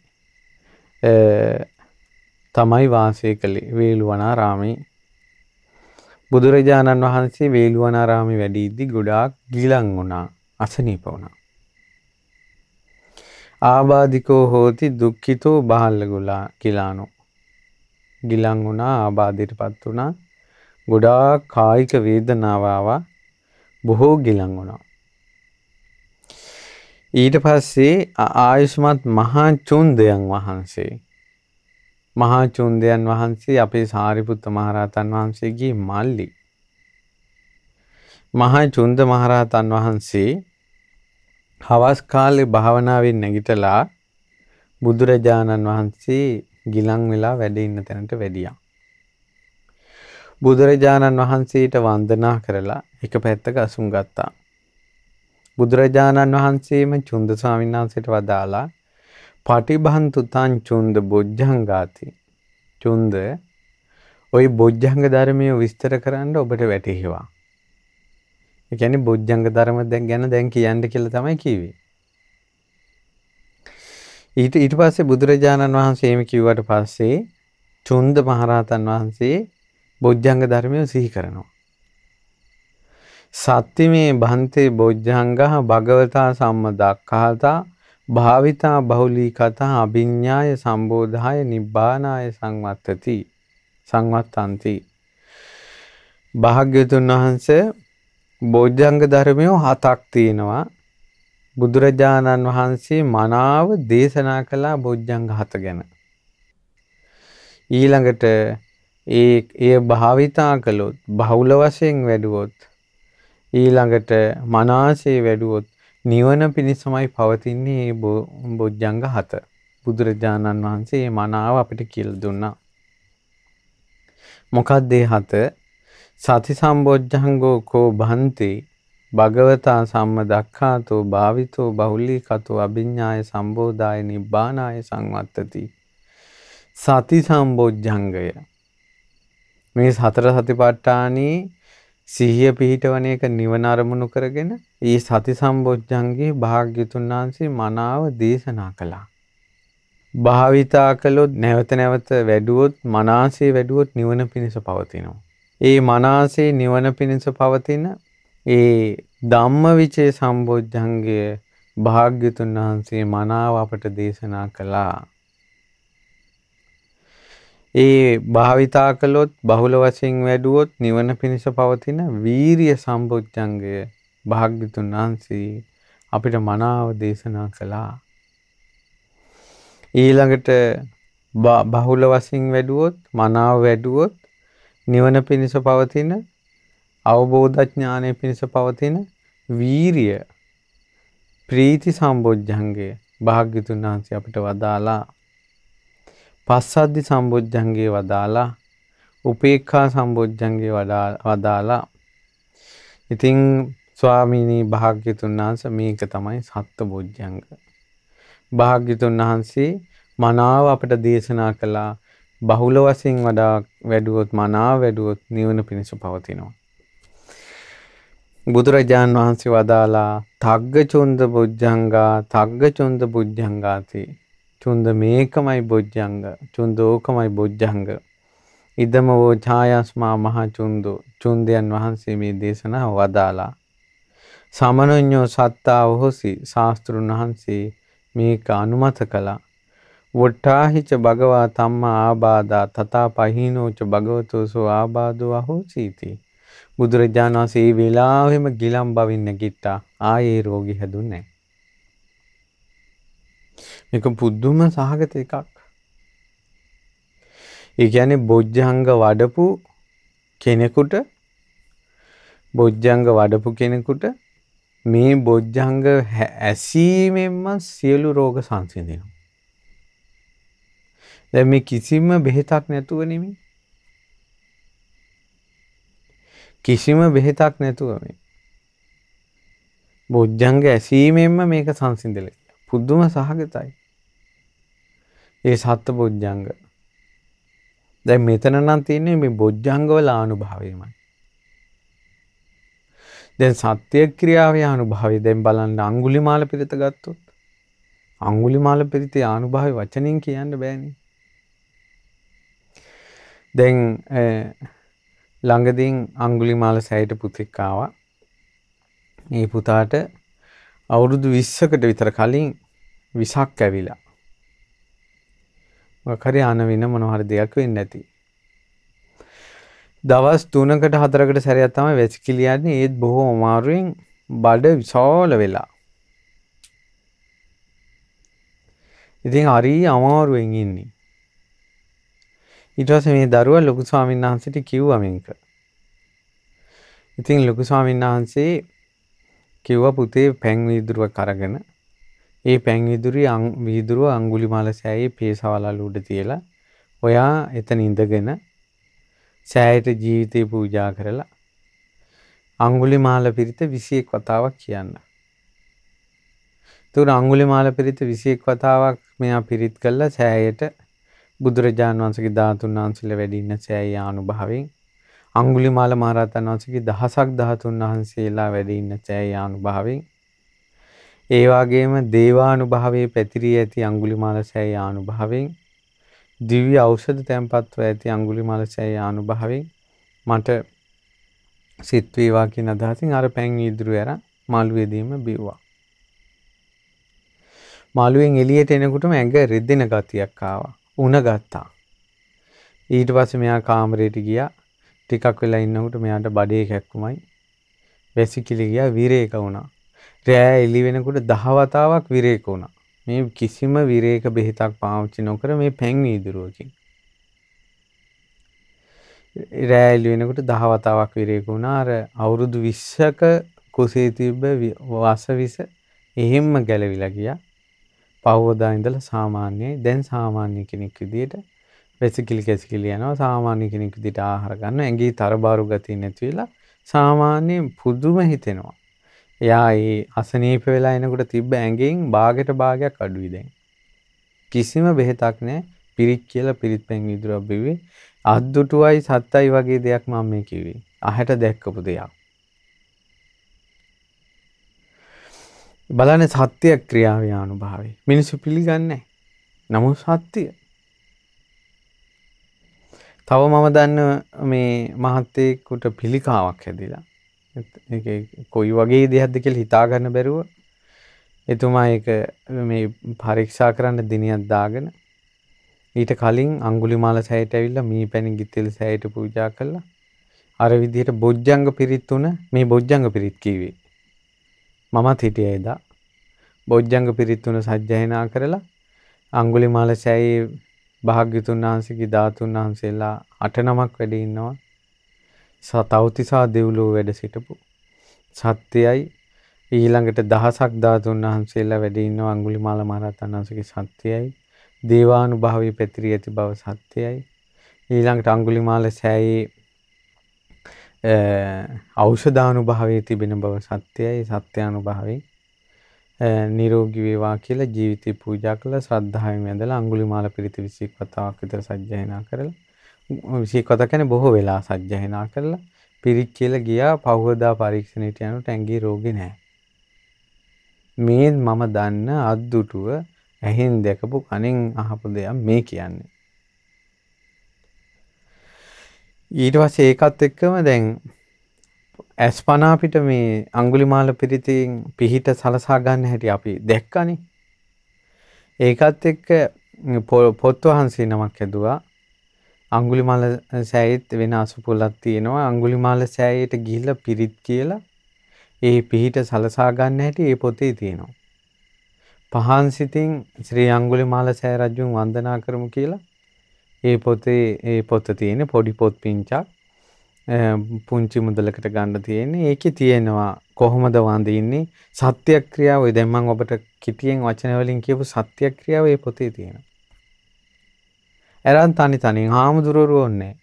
තමයි වාසය කළේ වේලුවනාරාමේ බුදුරජාණන් වහන්සේ වේලුවනාරාමේ වැඩිද්දි ගොඩාක් ගිලන් වුණා අසනීප වුණා ආබාධිකෝ හෝති දුක්ඛිතෝ බහල්ලගුලා කිලානෝ ගිලන් වුණා ආබාධයටපත් වුණා ගොඩාක් කායික වේදනාව ආවා බොහෝ ගිලන් වුණා. ඊට පස්සේ ආයුෂ්මත් මහා චුන්දයන් වහන්සේ මහා චුන්දයන් වහන්සේ අපේ සාරිපුත්ත මහරහතන් වහන්සේගේ මල්ලි. මහා චුන්ද මහරහතන් වහන්සේ හවස් කාලේ භාවනාවෙන් නැගිටලා බුදුරජාණන් වහන්සේ ගිලන් වෙලා වැඩ ඉන්න තැනට වැඩියා. බුදුරජාණන් වහන්සේට වන්දනා කරලා එක පැත්තක අසුන් ගත්තා. බුදුරජාණන් වහන්සේම චුන්ද ස්වාමීන් වහන්සේට වදාලා පටිභන්තු තං චුන්ද බොජ්ජංගාති. චුන්ද ওই බොජ්ජංග ධර්මය විස්තර කරන්න ඔබට වැටහිවා. ඒ කියන්නේ බොජ්ජංග ධර්ම දැන් ගැන දැන් කියන්න කියලා තමයි කිව්වේ. ඊට ඊට පස්සේ බුදුරජාණන් වහන්සේ එහෙම කිව්වට පස්සේ චුන්ද මහරහතන් වහන්සේ බොජ්ජංග ධර්මය සිහි කරනවා. සත්‍ය මේ බන්තේ බොජ්ජංගහ භගවතා සම්මදක්ඛාතා භාවිතා බහුලී කතා අභිඤ්ඤාය සම්බෝධාය නිබ්බානාය සංවත්තති සංවත්තන්ති භාග්‍යතුන් වහන්සේ බෝධ්‍යංග ධර්මය හතක් තියෙනවා බුදුරජාණන් වහන්සේ මනාව දේශනා කළා බෝධ්‍යංග හත ගැන ඊළඟට ඒ එය භාවිතා කළොත් බහුල වශයෙන් වැඩුවොත් ඊළඟට මනාසේ වැඩුවොත් නිවන පිණිසමයි පවතින්නේ මේ බොජ්ජංග හත. බුදුරජාණන් වහන්සේ මේ මනාව අපිට කියලා දුන්නා. මොකක්ද ඒ හත? සති සම්බොජ්ජංගෝ කෝ භන්ති භගවතා සම්ම දක්ඛාතෝ භාවිතෝ බහුලීකතෝ අභිඤ්ඤාය සම්බෝධාය නිබ්බානාය සංවත්තති. සති සම්බොජ්ජංගය මේ සතර සතිපට්ඨානී සිහිය පිහිටවන එක නිවන අරමුණු කරගෙන ඊ සති සම්බොජ්ජංගේ භාග්‍යතුන් වහන්සේ මනාව දේශනා කළා. භාවිතා කළොත් නැවත නැවත වැඩුවොත් මනාසේ වැඩුවොත් නිවන පිණිස පවතිනවා. ඒ මනාසේ නිවන පිණිස පවතින ඒ ධම්මවිචේ සම්බොජ්ජංගය භාග්‍යතුන් වහන්සේ මනාව අපට දේශනා කළා. ඒ භාවිතා කළොත් බහුල වශයෙන් වැඩුවොත් නිවන පිණිස පවතින වීරිය සම්බොජ්ජංගය භාග්‍යතුන් වහන්සේ අපිට මනාව දේශනා කළා. ඊළඟට බහුල වශයෙන් වැඩුවොත් මනාව වැඩුවොත් නිවන පිණිස පවතින අවබෝධ ඥානය පිණිස පවතින වීරිය ප්‍රීති සම්බොජ්ජංගය භාග්‍යතුන් වහන්සේ අපිට වදාලා පස්සද්ධි සම්බොජ්ජන්ගේ වදාලා උපේක්ඛා සම්බොජ්ජන්ගේ වදාලා ඉතින් ස්වාමීනී භාග්‍යතුන් වහන්සේ මේක තමයි සත්ත්ව බොජ්ජංග. භාග්‍යතුන් වහන්සේ මනාව අපට දේශනා කළා බහුල වශයෙන් වඩා වැඩුවොත් මනාව වැඩුවොත් නිවන පිණිස පවතිනවා. බුදුරජාන් වහන්සේ වදාලා තග්ගචොන්ද බොජ්ජංගා තග්ගචොන්ද බුද්ධංගාති චුන්ද මේකමයි බොජ්ජංග චුන්දෝකමයි බොජ්ජංග ඉදම වූ ඡායස්මා මහ චුන්දු චුන්දයන් වහන්සේ මේ දේශනාව වදාලා සමනඥෝ සත්තා වහොසි ශාස්තෘන් වහන්සේ මේක අනුමත කළා වොට්ටාහිච භගවා තම්මා ආබාධා තථා පහිනෝච භගවතෝසෝ ආබාධෝ අහෝසීති බුදුරජාණන් වහන්සේ ඒ වෙලාවෙම ගිලම් බවින් නැගිට්ටා ආයේ රෝගී හැදුන්නේ එක පුද්දුම සහගත එකක්. ඒ කියන්නේ බොජ්ජංග වඩපු කෙනෙකුට බොජ්ජංග වඩපු කෙනෙකුට මේ බොජ්ජංග ඇසීමෙන්ම සියලු රෝග සංසිඳෙනවා. දැන් මේ කිසිම බෙහෙතක් නැතුව නෙමෙයි. කිසිම බෙහෙතක් නැතුව මේ. බොජ්ජංග ඇසීමෙන්ම මේක සංසිඳලයි. පුදුම සහගතයි. ඒ සත්ත බොජ්ජංග. දැන් මෙතන නම් තියෙන්නේ මේ බොජ්ජංගවල අනුභවයමයි. දැන් සත්‍ය ක්‍රියාවේ අනුභවය දැන් බලන්න අඟුලිමාල පිරිත ගත්තොත් අඟුලිමාල පිරිතේ අනුභවය වචනෙන් කියන්න බෑනේ. දැන් ළඟදීන් අඟුලිමාල සෑයට පුතෙක් ආවා. මේ පුතාට අවුරුදු 20කට විතර කලින් විසක් ඇවිලා. මොකක් හරි ආනවින මොන හරි දෙයක් වෙන්නේ නැති. දවස් තුනකට හතරකට සැරයක් තමයි වෙස් කිලියන්නේ ඒත් බොහෝ අමාරුවෙන් බඩ විශාල වෙලා. ඉතින් හරි අමාරුවෙන් ඉන්නේ. ඊට පස්සේ මේ දරුවා ලොකු ස්වාමීන් වහන්සේට කිව්වා මේක. ඉතින් ලොකු ස්වාමීන් වහන්සේ කිව්වා පුතේ පැන් වීදුරුවක් අරගෙන ඒ පැන් විදුරි වීදුරුව අංගුලිමාල සෑයේ පේසවලල් උඩ තියලා ඔයා එතන ඉඳගෙන සෑයට ජීවිතේ පූජා කරලා අංගුලිමාල පිරිත 21 වතාවක් කියන්න. තුන අංගුලිමාල පිරිත 21 වතාවක් මෙයා පිරිත් කළා සෑයට බුදුරජාන් වහන්සේගේ ධාතුන් වහන්සේලා වැඩි ඉන්න සෑය ආනුභාවයෙන් අඟුලිමාල මහරහතන් වහන්සේගේ දහසක් ධාතුන් වහන්සේලා වැඩි ඉන්න සෑය ආනුභාවයෙන් ඒ වගේම දේවානුභවයේ පැතිරී ඇති අඟුලිමාල සෑය ආනුභවයෙන් දිව්‍ය ඖෂධ තැන්පත්ව ඇති අඟුලිමාල සෑය ආනුභවයෙන් මට සිත් වේවා කියන අදහසින් අර පැන් ඉදිරිය අර මාළුවේදීම බිව්වා. මාළුවෙන් එළියට එනකොටම ඇඟ රිදෙන ගතියක් ආවා. උණ ගත්තා. ඊට පස්සේ මෙයා කාමරයට ගියා. ටිකක් වෙලා ඉන්නකොට මෙයාට බඩේ කැක්කුමයි. වැසිකිලි ගියා විරේක වුණා. රෑ එළි වෙනකොට දහවතාවක් විරේක වුණා. මේ කිසිම විරේක බෙහෙතක් පාවිච්චි නොකර මේ පැන් වීදුරුවකින්. රෑ එළි වෙනකොට දහවතාවක් විරේක වුණා. අර අවුරුදු 20ක කුසේ තිබ්බ වාසවිස එහෙම්ම ගැලවිලා ගියා. පහවදා ඉඳලා සාමාන්‍යයි. දැන් සාමාන්‍ය කෙනෙක් විදියට වෙසිකිලි කැසිකිලි යනවා සාමාන්‍ය කෙනෙක් විදිහට ආහාර ගන්න ඇඟේ තරබාරු ගතිය නැති වෙලා සාමාන්‍ය පුදුම හිතෙනවා එයා ඒ අසනීප වෙලා එනකොට තිබ්බ ඇඟෙන් බාගෙට භාගයක් අඩුයි දැන්. කිසිම බෙහෙතක් නෑ පිරිත් කියලා පිරිත් පැන් විදුරක් බිව්වේ. අද්දුටුවයි සත්තයි වගේ දෙයක් මම මේ කිව්වේ. අහට දැක්කපු දෙයක්. බලන්න සත්‍ය ක්‍රියාවේ අනුභවය. මිනිස්සු පිළිගන්නේ නමුත් සත්‍ය. තව මම දන්න මේ මහත්තයෙකුට පිළිකාවක් හැදිලා කොයි වගේ දෙයක්ද කියලා හිතාගන්න බැරුව එතුමා ඒක මේ පරීක්ෂා කරන්න දිනියක් දාගෙන ඊට කලින් අඟුලිමාල සෑයට ඇවිල්ලා මී පැණි ගිතෙල් සෑයට පූජා කළා අර විදිහට බොජ්ජංග පිරිත් තුන මේ බොජ්ජංග පිරිත් කීවේ මමත් හිටියා එදා බොජ්ජංග පිරිත් තුන සජ්ජායනා කරලා අඟුලිමාල සෑයේ භාග්‍යතුන් වහන්සේගේ ධාතුන් වහන්සේලා අට නමක් වැඩි ඉන්නවා සතෞතිසා දෙව්ලෝ වැඩ සිටපු සත්‍යයයි ඊළඟට දහසක් ධාතුන් වහන්සේලා වැඩ ඉන්න අඟුලිමාල මහරහතන් වහන්සේගේ සත්‍යයයි දේවානුභාවය පැතිරී ඇති බව සත්‍යයයි ඊළඟට අඟුලිමාල සෑයේ ඖෂධානුභාවයේ තිබෙන බව සත්‍යයයි සත්‍යානුභාවයෙන් නිරෝගී වේවා කියලා ජීවිතේ පූජා කළ ශ්‍රද්ධාවෙන් ඇඳලා අඟුලිමාල පිරිත 21 වතාවක් විතර සජ්ජායනා කරලා විසිය කත කැන බොහෝ වෙලා සජ්ජහනා කරලා පිරික් කියලා ගියා පහුවදා පරීක්ෂණයට යනට ඇඟේ රෝගී නෑ. මේ මම දන්න අද්දුටුව ඇහෙන් දැකපු කනෙන් අහපු දෙයක් මේ කියන්නේ. ඊට පස්සේ ඒකත් එක්කම දැන් ඇස් පනා අපිට මේ අඟුලිමාල පිරිතින් පිහිට සලසා ගන්න හැටි අපි දැක්කනේ. ඒකත් එක්ක පොත් වහන්සේ නමක් හැදුවා අංගුලිමාල සෑයෙත් වෙන අසුපොලක් තියෙනවා අංගුලිමාල සෑයට ගිහිල්ලා පිරිත් කියලා ඒ පිහිට සලසා ගන්න හැටි ඒ පොතේ තියෙනවා. පහන් සිතින් ශ්‍රී අංගුලිමාල සෑ රජුන් වන්දනා කරමු කියලා ඒ පොතේ ඒ පොත තියෙන පොඩි පොත් පිංචක් පුංචි මුදලකට ගන්න තියෙන්නේ. ඒකේ තියෙනවා කොහොමද වඳින්නේ සත්‍යක්‍රියාව දැන් මම ඔබට කිටියෙන් වචන වලින් කියපු සත්‍යක්‍රියාව ඒ පොතේ තියෙනවා. ඇරන් තනි තනින් හාමුදුරුවරු ඔන්නේ.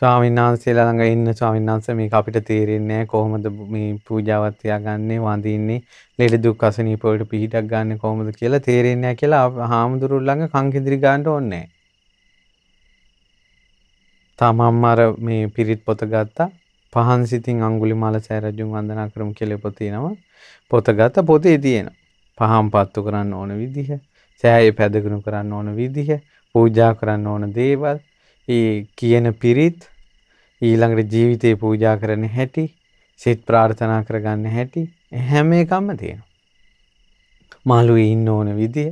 ස්වාමින්නාන්සේලා ළඟ ඉන්න ස්වාමින්නාන්ස මේක අපිට තේරෙන්නේ කොහොමද මේ පූජාවත් තියාගන්නේ වඳින්නේ ලෙඩ දුක් අසනීප වලට පිහිටක් ගන්න කොහොමද කියලා තේරෙන්නේ නැහැ කියලා හාමුදුරුවෝ ළඟ කංකෙදිරි ගන්න ඕනේ. තමන්ම අර මේ පිරිත් පොත ගත්තා පහන් සිතින් අඟුලිමාල සෑරජුන් වන්දනා කරමු කියලා පොත තියෙනවා. පොත ගත පොතේ තියෙනවා. පහන් පත්තු කරන්න ඕන විදිහ, සෑයේ පැදගුණු කරන්න ඕන විදිහ, පූජා කරන්න ඕන දේවල් ඒ කියන පිරිත් ඊළඟට ජීවිතේ පූජා කරන හැටි සිත ප්‍රාර්ථනා කරගන්න හැටි හැම එකක්ම තියෙනවා. මාළුවේ ඉන්න ඕන විදිය.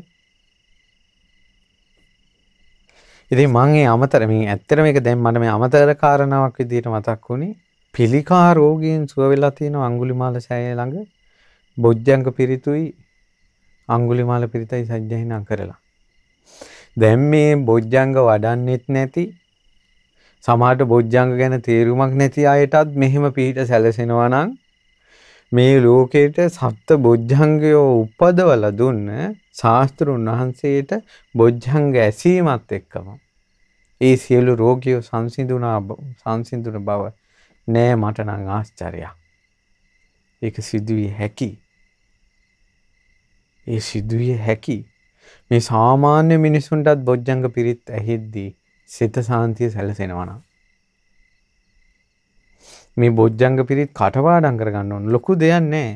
ඉතින් මම ඒ අමතර මේ ඇත්තටම මේක දැන් මට මේ අමතර කාරණාවක් විදියට මතක් වුණේ පිළිකා රෝගීන් සුව වෙලා තියෙන අඟුලිමාල සෑය ළඟ බොජ්ජංග පිරිතුයි අඟුලිමාල පිරිතයි සජ්ජහිනා කරලා දැන් මේ බොජ්ජංග වඩන්නෙත් නැති සමහරට බොජ්ජංග ගැන තේරුමක් නැති අයටත් මෙහෙම පිට සැලසෙනවා නම් මේ ලෝකේට සප්ත බොජ්ජංගයෝ උපදවල දුන්න ශාස්ත්‍රුන් වහන්සේට බොජ්ජංග ඇසීමත් එක්කම ඒ සියලු රෝගියෝ සංසිඳුණා සංසිඳුන බව නෑ මට නම් ආශ්චර්යයක්. ඒක සිදුවිය හැකි. ඒ සිදුවිය හැකි. මේ සාමාන්‍ය මිනිස්සුන්ටත් බොජ්ජංග පිරිත් ඇහෙද්දී සිත සාන්තිය සැලසෙනවනම් මේ බොජ්ජංග පිරිත් කටපාඩම් කරගන්න ඕන ලොකු දෙයක් නෑ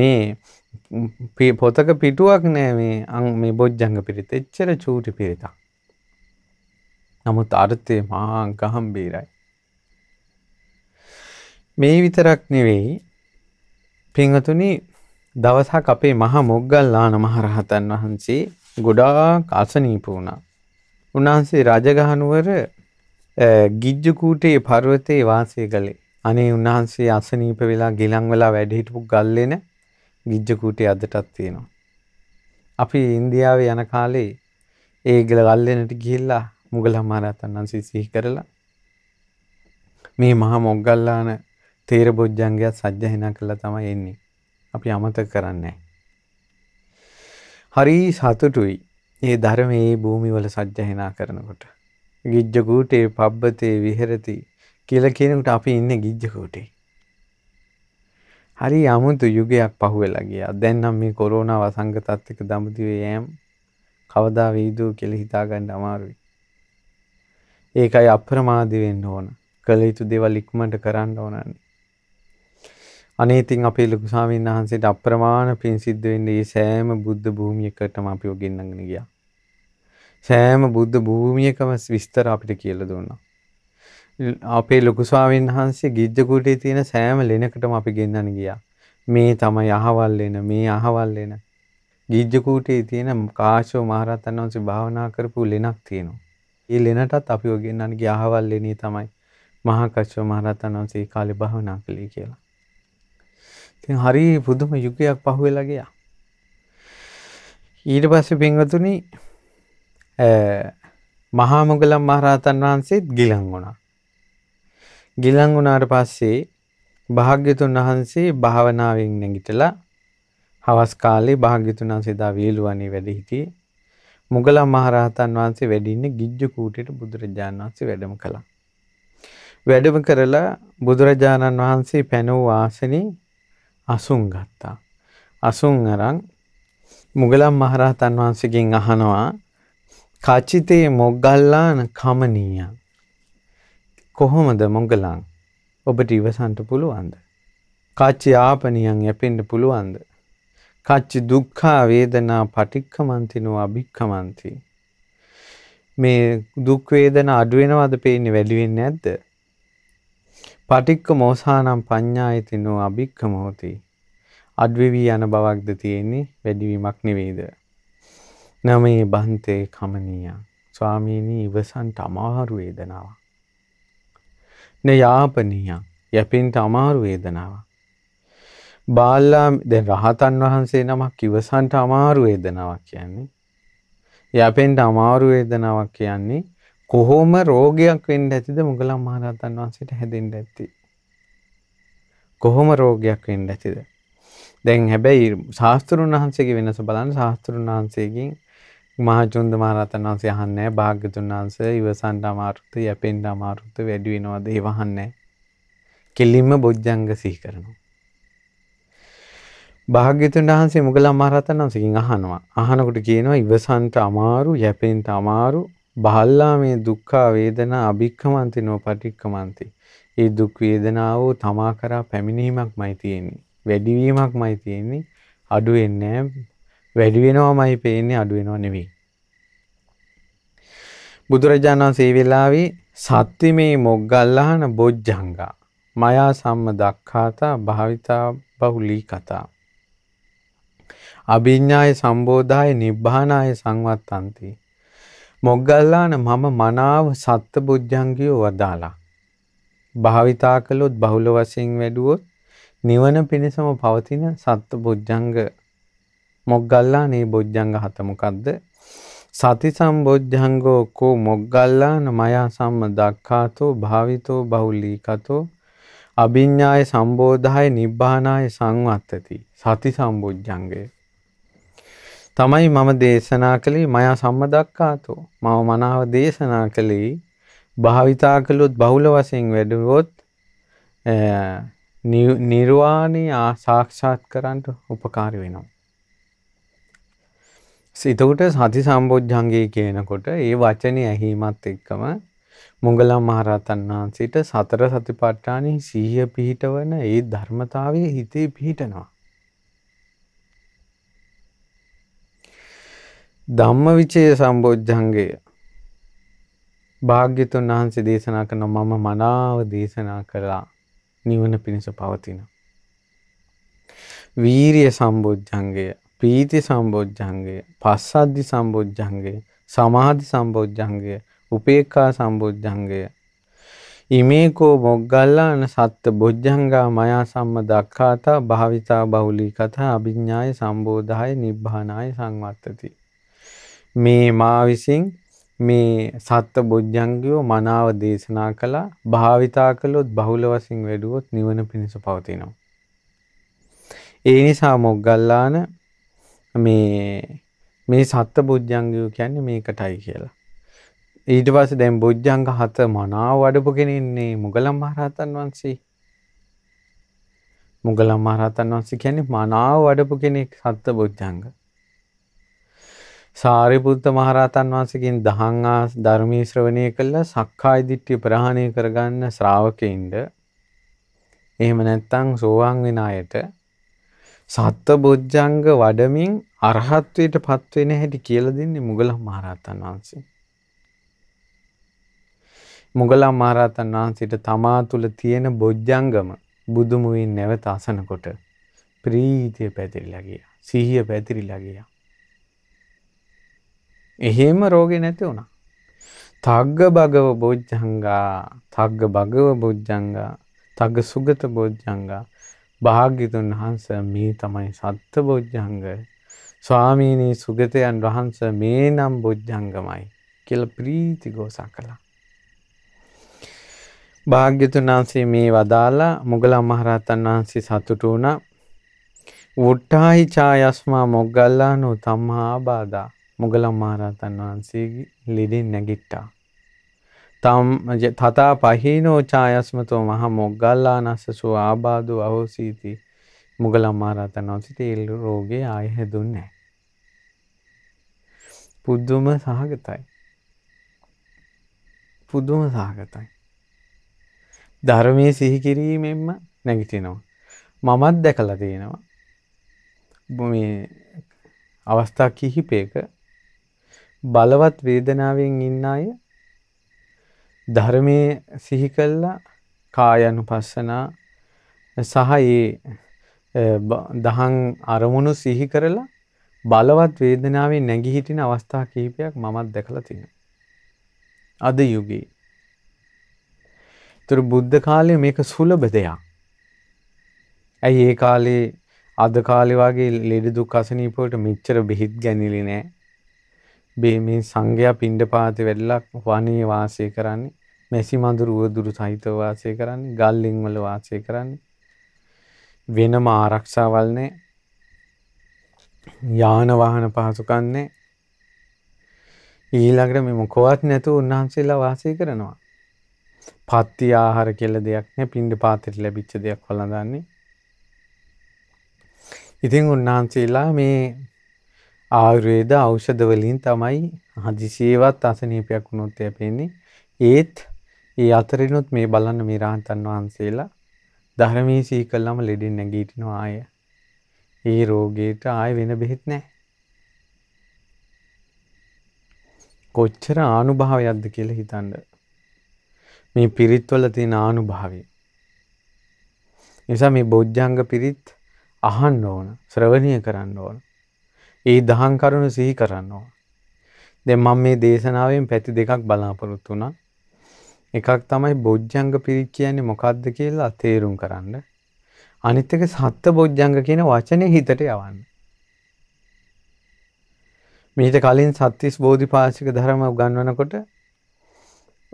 මේ පොතක පිටුවක් නෑ මේ අං මේ බොජ්ජංග පිරිත් එච්චර චූටි පිරිතක් නමුත් අර්ථය මහා ගහම්බීරයි මේ විතරක් නෙවෙයි පිංහතුනි දවසක් අපේ මහා මොග්ගල්ලාන මහරහතන් වහන්සේ ගොඩාක් අසනීප වුණා. උන්වහන්සේ රජගහනුවර ගිජ්ජකූටේ පර්වතයේ වාසය කළේ. අනේ උන්වහන්සේ අසනීප වෙලා ගිලන් වෙලා වැඩ හිටපු ගල්ලෙන ගිජ්ජකූටේ අදටත් තියෙනවා. අපි ඉන්දියාවේ යන කාලේ ඒ ගල්ලෙනට ගිහිල්ලා මුගලන් මහරහතන් වහන්සේ සිහි කරලා මේ මහා මොග්ගල්ලාන තේරබොජ්ජංගයත් සජ්ජහනා කළා තමයි එන්නේ. අපි අමතක කරන්නේ නැහැ. හරී සතුටුයි. ඒ ධර්මයේ භූමිවල සජ්ජහනා කරනකොට. ගිජ්ජ කූටේ පබ්බතේ විහෙරති කියලා කියනකොට අපි ඉන්නේ ගිජ්ජ කූටේ. හරි අමුතු යුගයක් පහුවෙලා ගියා. දැන් නම් මේ කොරෝනා වසංගතත් එක්ක දඹදිවේ යෑම කවදා වෙයිද කියලා හිතාගන්න අමාරුයි. ඒකයි අප්‍රමාදී වෙන්න ඕන. කළ යුතු දේවල් ඉක්මනට කරන්න ඕනනේ. අනේ ඉතින් අපේ ලොකු ස්වාමීන් වහන්සේට අප්‍රමාණ පින් සිද්ධ වෙන්නේ මේ සෑම බුද්ධ භූමියකටම අපිව ගෙන්නගෙන ගියා. සෑම බුද්ධ භූමියකම විස්තර අපිට කියලා දුන්නා. අපේ ලොකු ස්වාමීන් වහන්සේ ගිජ්ජ කුටියේ තියෙන සෑම ලෙනකටම අපි ගෙන්නගෙන ගියා. මේ තමයි අහවල් ලෙන, මේ අහවල් ලෙන. ගිජ්ජ කුටියේ තියෙන කාශ්‍යප මහරහතන් වහන්සේ භාවනා කරපු ලෙනක් තියෙනවා. ඒ ලෙනටත් අපිව ගෙන්නගෙන ගියා අහවල් ලෙනේ තමයි මහා කාශ්‍යප මහරහතන් වහන්සේ කාලේ භාවනා කළේ කියලා. තින් හරි පුදුම යුගයක් පහුවෙලා ගියා ඊට පස්සේ පින්වතුනි මහා මොගලන් මහරහතන් වහන්සේත් ගිලන් වුණා ගිලන් වුණාට පස්සේ භාග්‍යතුන් වහන්සේ භාවනාවෙන් නැගිටලා හවස් කාලේ භාග්‍යතුන් වහන්සේ දා වේලුවනේ වැඩ සිටියේ මොගලන් මහරහතන් වහන්සේ වැඩ ඉන්නේ ගිජ්ජු කූටියට බුදුරජාණන් වහන්සේ වැඩම කළා වැඩම කරලා බුදුරජාණන් වහන්සේ පැනෝ ආසනේ අසුන් ගත්තා. අසුන් අරන් මුගලන් මහරහතන් වහන්සේගෙන් අහනවා කචිතේ මොග්ගල්ලාන කමනීය කොහොමද මොග්ගලන් ඔබට ඉවසන්ට පුළුවන්ද කච්චි ආපනියන් යැපෙන්න පුළුවන්ද කච්චි දුක්ඛා වේදනා පටික්කමන්තිනෝ අභික්කමන්ති මේ දුක් වේදනා අඩු වෙනවද පේන්නේ වැඩි වෙන්නේ නැද්ද පටික්ක මෝසානම් පඤ්ඥායතිනෝ අභික්කමෝති. අඩ්විවී යන බවක්ද තියෙන්නේ වැඩිවීමක් නෙවේද. නමේ බන්තේ කමනීය ස්වාමීණී ඉවසන්ට අමාරු වේදනාව. න යාපනීය යැපෙන්ට අමාරු වේදනාව. බාල්ලා දැ රහතන් වහන්සේ නමක් ඉවසන්ට අමාරු වේදනාවක් කියන්නේ. යැපෙන්ට අමාරු වේදනාවක් කියන්නේ කොහොම රෝගයක් වෙන්න ඇතිද මුගලන් මහරහතන් වහන්සේට හැදෙන්න ඇති. කොහොම රෝගයක් වෙන්න ඇතිද? දැන් හැබැයි ශාස්ත්‍රුන් වහන්සේගේ වෙනස බලන්න ශාස්ත්‍රුන් වහන්සේගෙන් මහජුන්ද මහරහතන් වහන්සේ අහන්නේ භාග්‍යතුන් වහන්සේ ඉවසන්න අමාරුද යැපෙන්න අමාරුද වැඩි වෙනවද ඒව අහන්නේ. කෙලින්ම බොජ්ජංග සිහි කරනවා. භාග්‍යතුන් වහන්සේ මුගලන් මහරහතන් වහන්සේකින් අහනවා. අහනකොට කියනවා ඉවසන්න අමාරු යැපෙන්න අමාරු බහල්ලා මේ දුක්ඛා වේදනා අභික්ඛමන්තිනෝ පටික්ඛමන්ති. ඒ දුක් වේදනාව තමා කරා පැමිණීමක්මයි තියෙන්නේ. වැඩිවීමක්මයි තියෙන්නේ. අඩු වෙන්නේ නැහැ. වැඩි වෙනවමයි පේන්නේ අඩු වෙනව නෙවෙයි. බුදුරජාණන් වහන්සේ වෙලාවේ සත්‍ය මේ මොග්ගල්ලාන බොජ්ජංගා මයා සම්ම දක්ඛාතා භාවිතා බහුලී කතා අභිඥාය සම්බෝධාය නිබ්බානාය සංවත්තන්ති මොග්ගල්ලාන මම මනාව සත්ත බුද්ධංගියෝ වදාලා. භාවිතා කළොත් බහුල වශයෙන් වැඩුවොත් නිවන පිණිසම පවතින සත්ත බුද්ධංග මොග්ගල්ලානේ බුද්ධංග හත මොකද්ද? සති සම්බොද්ධංගෝ කෝ මොග්ගල්ලාන මයා සම්ම දක්ඛාතෝ භාවිතෝ බහුලීකතෝ අභිඤ්ඤාය සම්බෝධාය නිබ්බානාය සංවත්තති. සති සම්බොද්ධංගේ තමයි මම දේශනා කළේ මයා සම්මදක්කාතෝ. මම මනාව දේශනා කළේ භාවිතා කළොත් බහුල වශයෙන් වැඩුවොත් නිර්වාණය සාක්ෂාත් කරන්ට උපකාරි වෙනවා. සිතකට සති සම්බෝජ්ජන්ගේ කියනකොට ඒ වචනය ඇහීමත් එක්කම මුගලම් මහරතන් වහන්සේට සතර සතිපට්ඨානෙහි සීහ පිහිටවන ඒ ධර්මතාවය හිතේ පිහිටනවා. ධම්මවිචය සම්බෝජ්ජන්ගය භාග්‍යතුන් වහන්සේ දේශනා කරන මම මනාව දේශනා කළා නිවන පිණිස පවතින. වීරිය සම්බෝජ්ජන්ගය ප්‍රීති සම්බෝජ්ජන්ගය පස්සද්ධි සම්බෝජ්ජන්ගය සමාධි සම්බෝජ්ජන්ගය උපේක්ඛා සම්බෝජ්ජන්ගය ඉමේකෝ මොග්ගල්ලාන සත්ත බොජ්ජංගා මයා සම්ම දක්ඛාතා භාවිතා බහුලී කතා අභිඥාය සම්බෝධාය නිබ්බානාය සංවත්තති මේ මා විසින් මේ සත්ත බොජ්ජංගයෝ මනාව දේශනා කළා භාවිතා කළොත් බහුල වශයෙන් වැඩුවොත් නිවන පිණිස පවතිනවා. ඒ නිසා මොග්ගල්ලාන මේ මේ සත්ත බොජ්ජංගයෝ කියන්නේ මේකටයි කියලා. ඊට පස්සේ දැන් බොජ්ජංග හත මනාව වඩපු කෙනින්නේ මුගලම් මහරහතන් වහන්සේ. මුගලම් මහරහතන් වහන්සේ කියන්නේ මනාව වඩපු කෙනෙක් සත්ත බොජ්ජංග. සාරිපුත්ත මහරහතන් වහන්සේගෙන් දහං ආ ධර්මී ශ්‍රවණය කළා සක්කාය දිට්ඨිය ප්‍රහාණය කරගන්න ශ්‍රාවකෙින්ද එහෙම නැත්නම් සෝවාන් වෙන අයට සත්බොජ්ජංග වඩමින් අරහත්වයටපත් වෙන හැටි කියලා දෙන්නේ මුගලන් මහරහතන් වහන්සේ. මුගලන් මහරහතන් වහන්සේට තමා තුල තියෙන බොජ්ජංගම බුදුමුවින් නැවත අසනකොට ප්‍රීතිය පැතිරිලා ගියා. සිහිය පැතිරිලා ගියා. එහෙම රෝගෙ නැති වුණා. තග්ග භගව බොජ්ජංගා තග්ග භගව බොජ්ජංගා තග්ග සුගත බොජ්ජංගා භාග්‍යතුන් වහන්ස මේ තමයි සත්ත බොජ්ජංගය. ස්වාමීනී සුගතයන් වහන්ස මේ නම් බොජ්ජංගමයි කියල ප්‍රීති ගෝසා කළා. භාග්‍යතුන් වහන්සේ මේ වදාලා මුගලන් මහරහතන් වහන්සේ සතුටු වුණා. වුට්ටාහි ඡායස්මා මොග්ගල්ලානෝ තම්හා ආබාධා මොගලම් මහරහතන් වහන්සේගේ ලෙඩෙන් නැගිට්ටා. තම් තතා පහීනෝ ඡායස්මතෝ මහ මොග්ගල්ලානස්සසෝ ආබාධෝ අහෝසීති මොගලම් මහරහතන් වහන්සේ තේල් රෝගේ ආයෙ හැදුන්නේ නැහැ. පුදුම සහගතයි. පුදුම සහගතයි. ධර්මයේ සිහි කිරීමෙන්ම නැගිටිනවා. මමත් දැකලා තියෙනවා. මේ අවස්ථා කිහිපයක බලවත් වේදනාවෙන් ඉන්න අය ධර්මයේ සිහි කළා කායනුපස්සනා සහ ඒ දහං අරමුණු සිහි කරලා බලවත් වේදනාවේ නැගී හිටින අවස්ථා කිහිපයක් මමත් දැකලා තියෙනවා. අද යුගයේ. ඒතර බුද්ධ කාලේ මේක සුලභ දෙයක්. ඇයි ඒ කාලේ අද කාලේ වගේ ලෙඩ දුක් අසනීප වලට මෙච්චර බෙහෙත් ගැනිලි නෑ. මේ සංඝයා පිණ්ඩපාතේ වැඩලා වනයේ වාසය කරන්නේ. මැසි මඳුරු වදුරු සහිතව වාසය කරන්නේ. ගල්ලින් වල වාසය කරන්නේ. වෙනම ආරක්ෂාවල් නැහැ. යාන වාහන පහසුකම් නැහැ. ඊළඟට මේ මොකවත් නැතුව උන්වහන්සේලා වාසය කරනවා. පත්ති ආහාර කියලා දෙයක් නැහැ. පිණ්ඩපාතේට ලැබිච්ච දෙයක් වළඳන්නේ. ඉතින් උන්වහන්සේලා මේ ආයුර්වේද ඖෂධ වලින් තමයි හදිසියේවත් අසනීපයක් වුණොත් යැපෙන්නේ. ඒත් ඒ අතරිනුත් මේ බලන්න මේ රහතන් වහන්සේලා ධර්මයේ සීකල්ලාම ලෙඩින් නැගී සිටිනවා ආය. ඒ රෝගයට ආය වෙන බෙහෙත් නැහැ. කොච්චර ආනුභාවයක්ද කියලා හිතන්න. මේ පිරිත්වල තියෙන ආනුභාවය. නිසා මේ බොජ්ජංග පිරිත් අහන්න ඕන, ශ්‍රවණය කරන්න ඕන. ඒ දහන් කරුණු සිහි කරන්නවා. දෙ මම මේ දේශනාවෙන් පැති දෙකක් බලාපොරොත්තු වුණා. එකක් තමයි බොජ්ජංග පිරික් කියන්නේ මොකක්ද කියලා තේරුම් කරන්න. අනිත් එක සත්ත බොජ්ජංග කියන වචනේ හිතට යවන්න. මීට කලින් සත්තිස් බෝධිපාශික ධර්ම උගන්වනකොට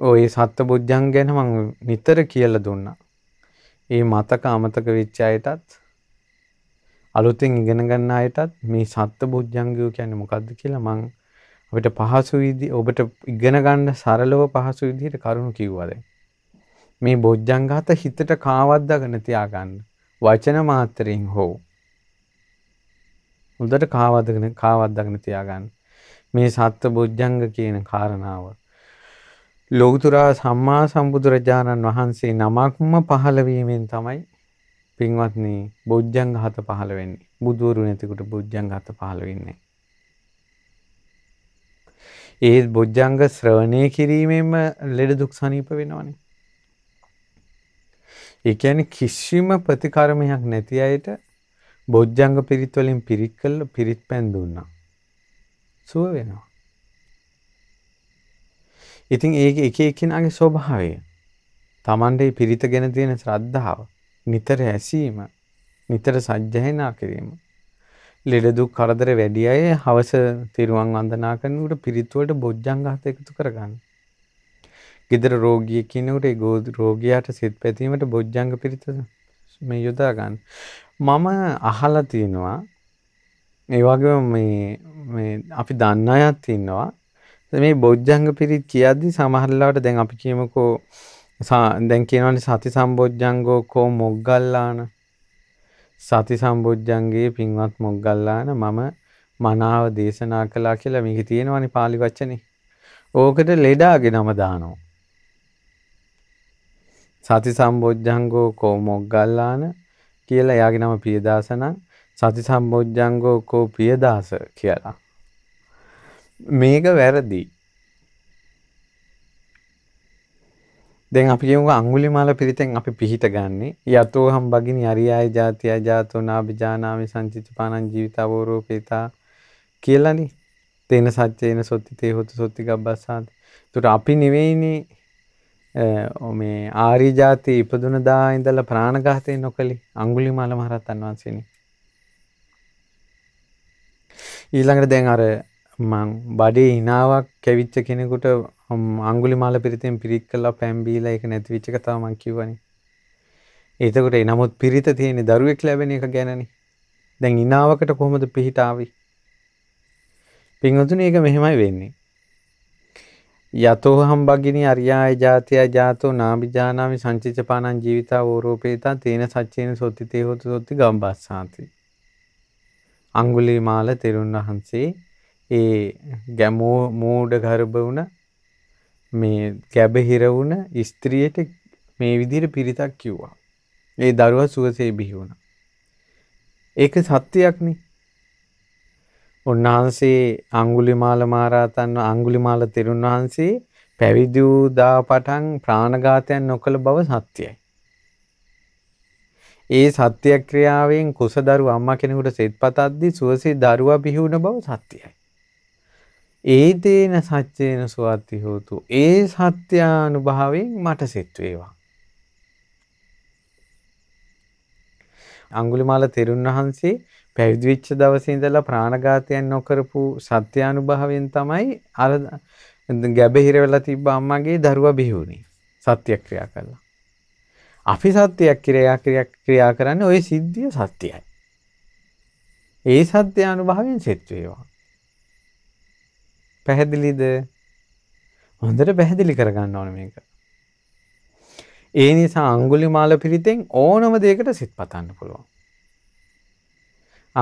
ඔය සත්ත බොජ්ජං ගැන මම නිතර කියලා දුන්නා. ඒ මතක අමතක වෙච්ච අයටත් අලුතෙන් ඉගෙන ගන්න අයටත් මේ සත්ත්ව බොජ්ජංගය කියන්නේ මොකද්ද කියලා මම අපිට පහසු විදි ඔබට ඉගෙන ගන්න සරලව පහසු විදිහට කරුණු කිව්වා දැන්. මේ බොජ්ජංග හත හිතට කාවද්දාගෙන තියාගන්න. වචන මාත්‍රයෙන් හෝ උදට කාවද්දාගෙන කාවද්දාගෙන තියාගන්න. මේ සත්ත්ව බොජ්ජංග කියන කාරණාව ලෞතර සම්මා සම්බුදුරජාණන් වහන්සේ නමක්ම පහළ වීමෙන් තමයි පින්වත්නි බොජ්ජංග හත පහළ වෙන්නේ. බුදුවරු නැතිකොට බොජ්ජංග හත පහළ වෙන්නේ. ඒත් බොජ්ජංග ශ්‍රවණය කිරීමෙන්ම ලෙඩ දුක් සනීප වෙනවනේ. ඒ කියන්නේ කිසිම ප්‍රතිකර්මයක් නැති අයට බොජ්ජංග පිරිත් වලින් පිරිත් කළ පිරිත් පැන් දුන්නා. සුව වෙනවා. ඉතින් ඒක එක එකිනාගේ ස්වභාවය. Tamande පිරිත ගැන තියෙන ශ්‍රද්ධාව නිතර ඇසීම නිතර සජ්ජහනා කිරීම ලෙඩ දුක් කරදර වැඩි අය හවස තිරුවන් වන්දනා කරනකොට පිරිත්තුවට බොජ්ජංගහත එකතු කරගන්න. ගෙදර රෝගියෙක් ඉන්නකොට ඒ රෝගියාට සිත පැතීමට බොජ්ජංග පිරිත මේ යොදා ගන්න. මම අහලා තිනවා ඒ වගේම මේ මේ අපි දන්න අයත් ඉන්නවා. මේ බොජ්ජංග පිරිත් කියද්දි සමහරලාට දැන් අපි කියමුකෝ දැන් කියනවනේ සති සම්බොජ්ජංගෝකෝ මොග්ගල්ලාන සති සම්බොජ්ජංගේ පින්වත් මොග්ගල්ලාන මම මනාව දේශනා කළා කියලා මේක තියෙනවනේ pāli වචනේ. ඕකට ලෙඩාගේ නම දානවා. සති සම්බොජ්ජංගෝකෝ මොග්ගල්ලාන කියලා එයාගේ නම පියදාස නම් සති සම්බොජ්ජංගෝකෝ පියදාස කියලා. මේක වැරදි. දැන් අපිගේම අංගුලිමාල පිරිතෙන් අපි පිහිට ගන්නේ යතෝ හම් බගිනි අරියාය ජාතිය ජාතෝ නාබිජානාමි සංචිත්තිපානං ජීවිතවෝරෝ පේතා කියලානේ තේන සත්‍යේන සොත්තිතේ හොතු සොත්ති ගබ්බස්සාති. ඒතර අපි නෙවෙයිනේ මේ ආරි ජාති ඉපදුන දා ඉඳලා ප්‍රාණඝාතේ නොකලි අඟුලිමාල මහරහතන් වහන්සේනේ. ඊළඟට දැන් අර මං බඩේ hinaවක් කැවිච්ච කෙනෙකුට අංගුලි මාල පිරිතෙන් පිරිත් කලා පැම්බීලා එක නැති විච්ච කතාව මං කිව්වනේ. එතකොට ඒ නමුත් පිරිත තියෙන්නේ දරුවෙක් ලැබෙන එක ගැනනේ. දැන් ඉනාවකට කොහොමද පිහිට ආවේ? පින්වතුනි ඒක මෙහෙමයි වෙන්නේ. යතෝ හම්බගිනි අරියාය ජාතිය ජාතෝ නාබිජානාමි සංචිච්චපානං ජීවිතා ඕරෝපේතා තේන සච්චේන සොත්තිතේ හොතු සොත්ති ගම්බස්සාති. අංගුලි මාල තෙරුන් වහන්සේ ඒ ගැමෝ මූඩ ගර්භ වුණ මේ කැබහිරවුණ ස්ත්‍රියට මේ විදිර පිරිතක් කිව්වා. ඒ දරුව සුවසේ බිහිවුණ. ඒක සත්‍යයක්න උන්වහන්සේ අංගුලිමාල මාරාතන්ව අංගුලිමාල තෙරුන් වහන්සේ පැවිදිූදා පටන් ප්‍රාණඝාතයන් නොකළ බව සත්‍යයි. ඒ සත්‍යක්‍රියාවෙන් කුස දරු අම්මා කෙනෙකුට සෙත් පතද්දි සුවසේ දරුවා බිහිවුණ බව සත්‍යයි. ඒදේන සච්චයන ස්වත්ති හෝතු. ඒ සත්‍යානුභාවෙන් මට සිත්වේවා. අංගුලිමාල තෙරුන් වහන්සේ පැවිදිවිච්ච දවසින්දලා ප්‍රාණඝාතයන් නොකරපු සත්‍යානුභාවයෙන් තමයි අර ගැබහිර වෙලා තිබ්බ අම්මගේ දරුවා බිහි වුණේ. සත්‍යක්‍රියා කළා. අපි සත්‍යක්‍රියා ක්‍රියා කරන්නේ ওই සිද්ධිය සත්‍යයි. ඒ සත්‍යානුභාවයෙන් සෙත් වේවා. පැහැදිලිද හොඳට පැහැදිලි කරගන්න ඕන මේක. ඒ නිසා අංගුලි මාල පිරිතෙන් ඕනම දෙයකට සිත් පතන්න පුළුවන්.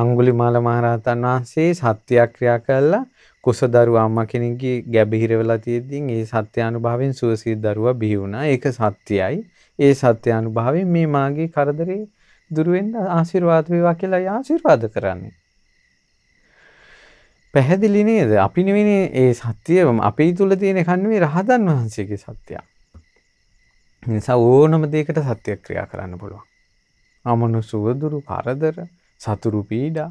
අංගුලි මාල මහරහතන් වහන්සේ සත්‍යයක් ක්‍රියා කරලා කුස දරු අම්ම කෙනෙගේ ගැබිහිර වෙලා තියෙද්දින් ඒ සත්‍යානු භාවෙන් සුවසී දරුව බිහි වුණා ඒක සත්‍යයි ඒ සත්‍යානු භාවෙන් මේ මාගේ කරදරේ දුරුවෙන්ද ආශිර්වාද වේවා කියලා ආශිර්වාද කරන්නේ පැහැදිලි නේද අපි නෙවෙනේ ඒ සත්‍යය අපේ තුල තියෙන කන්නේ රහතන් වහන්සේගේ සත්‍යය. නිසා ඕනම දෙයකට සත්‍ය ක්‍රියා කරන්න පුළුවන්. අමනුෂ්‍ය දුරු කරදර සතුරු පීඩා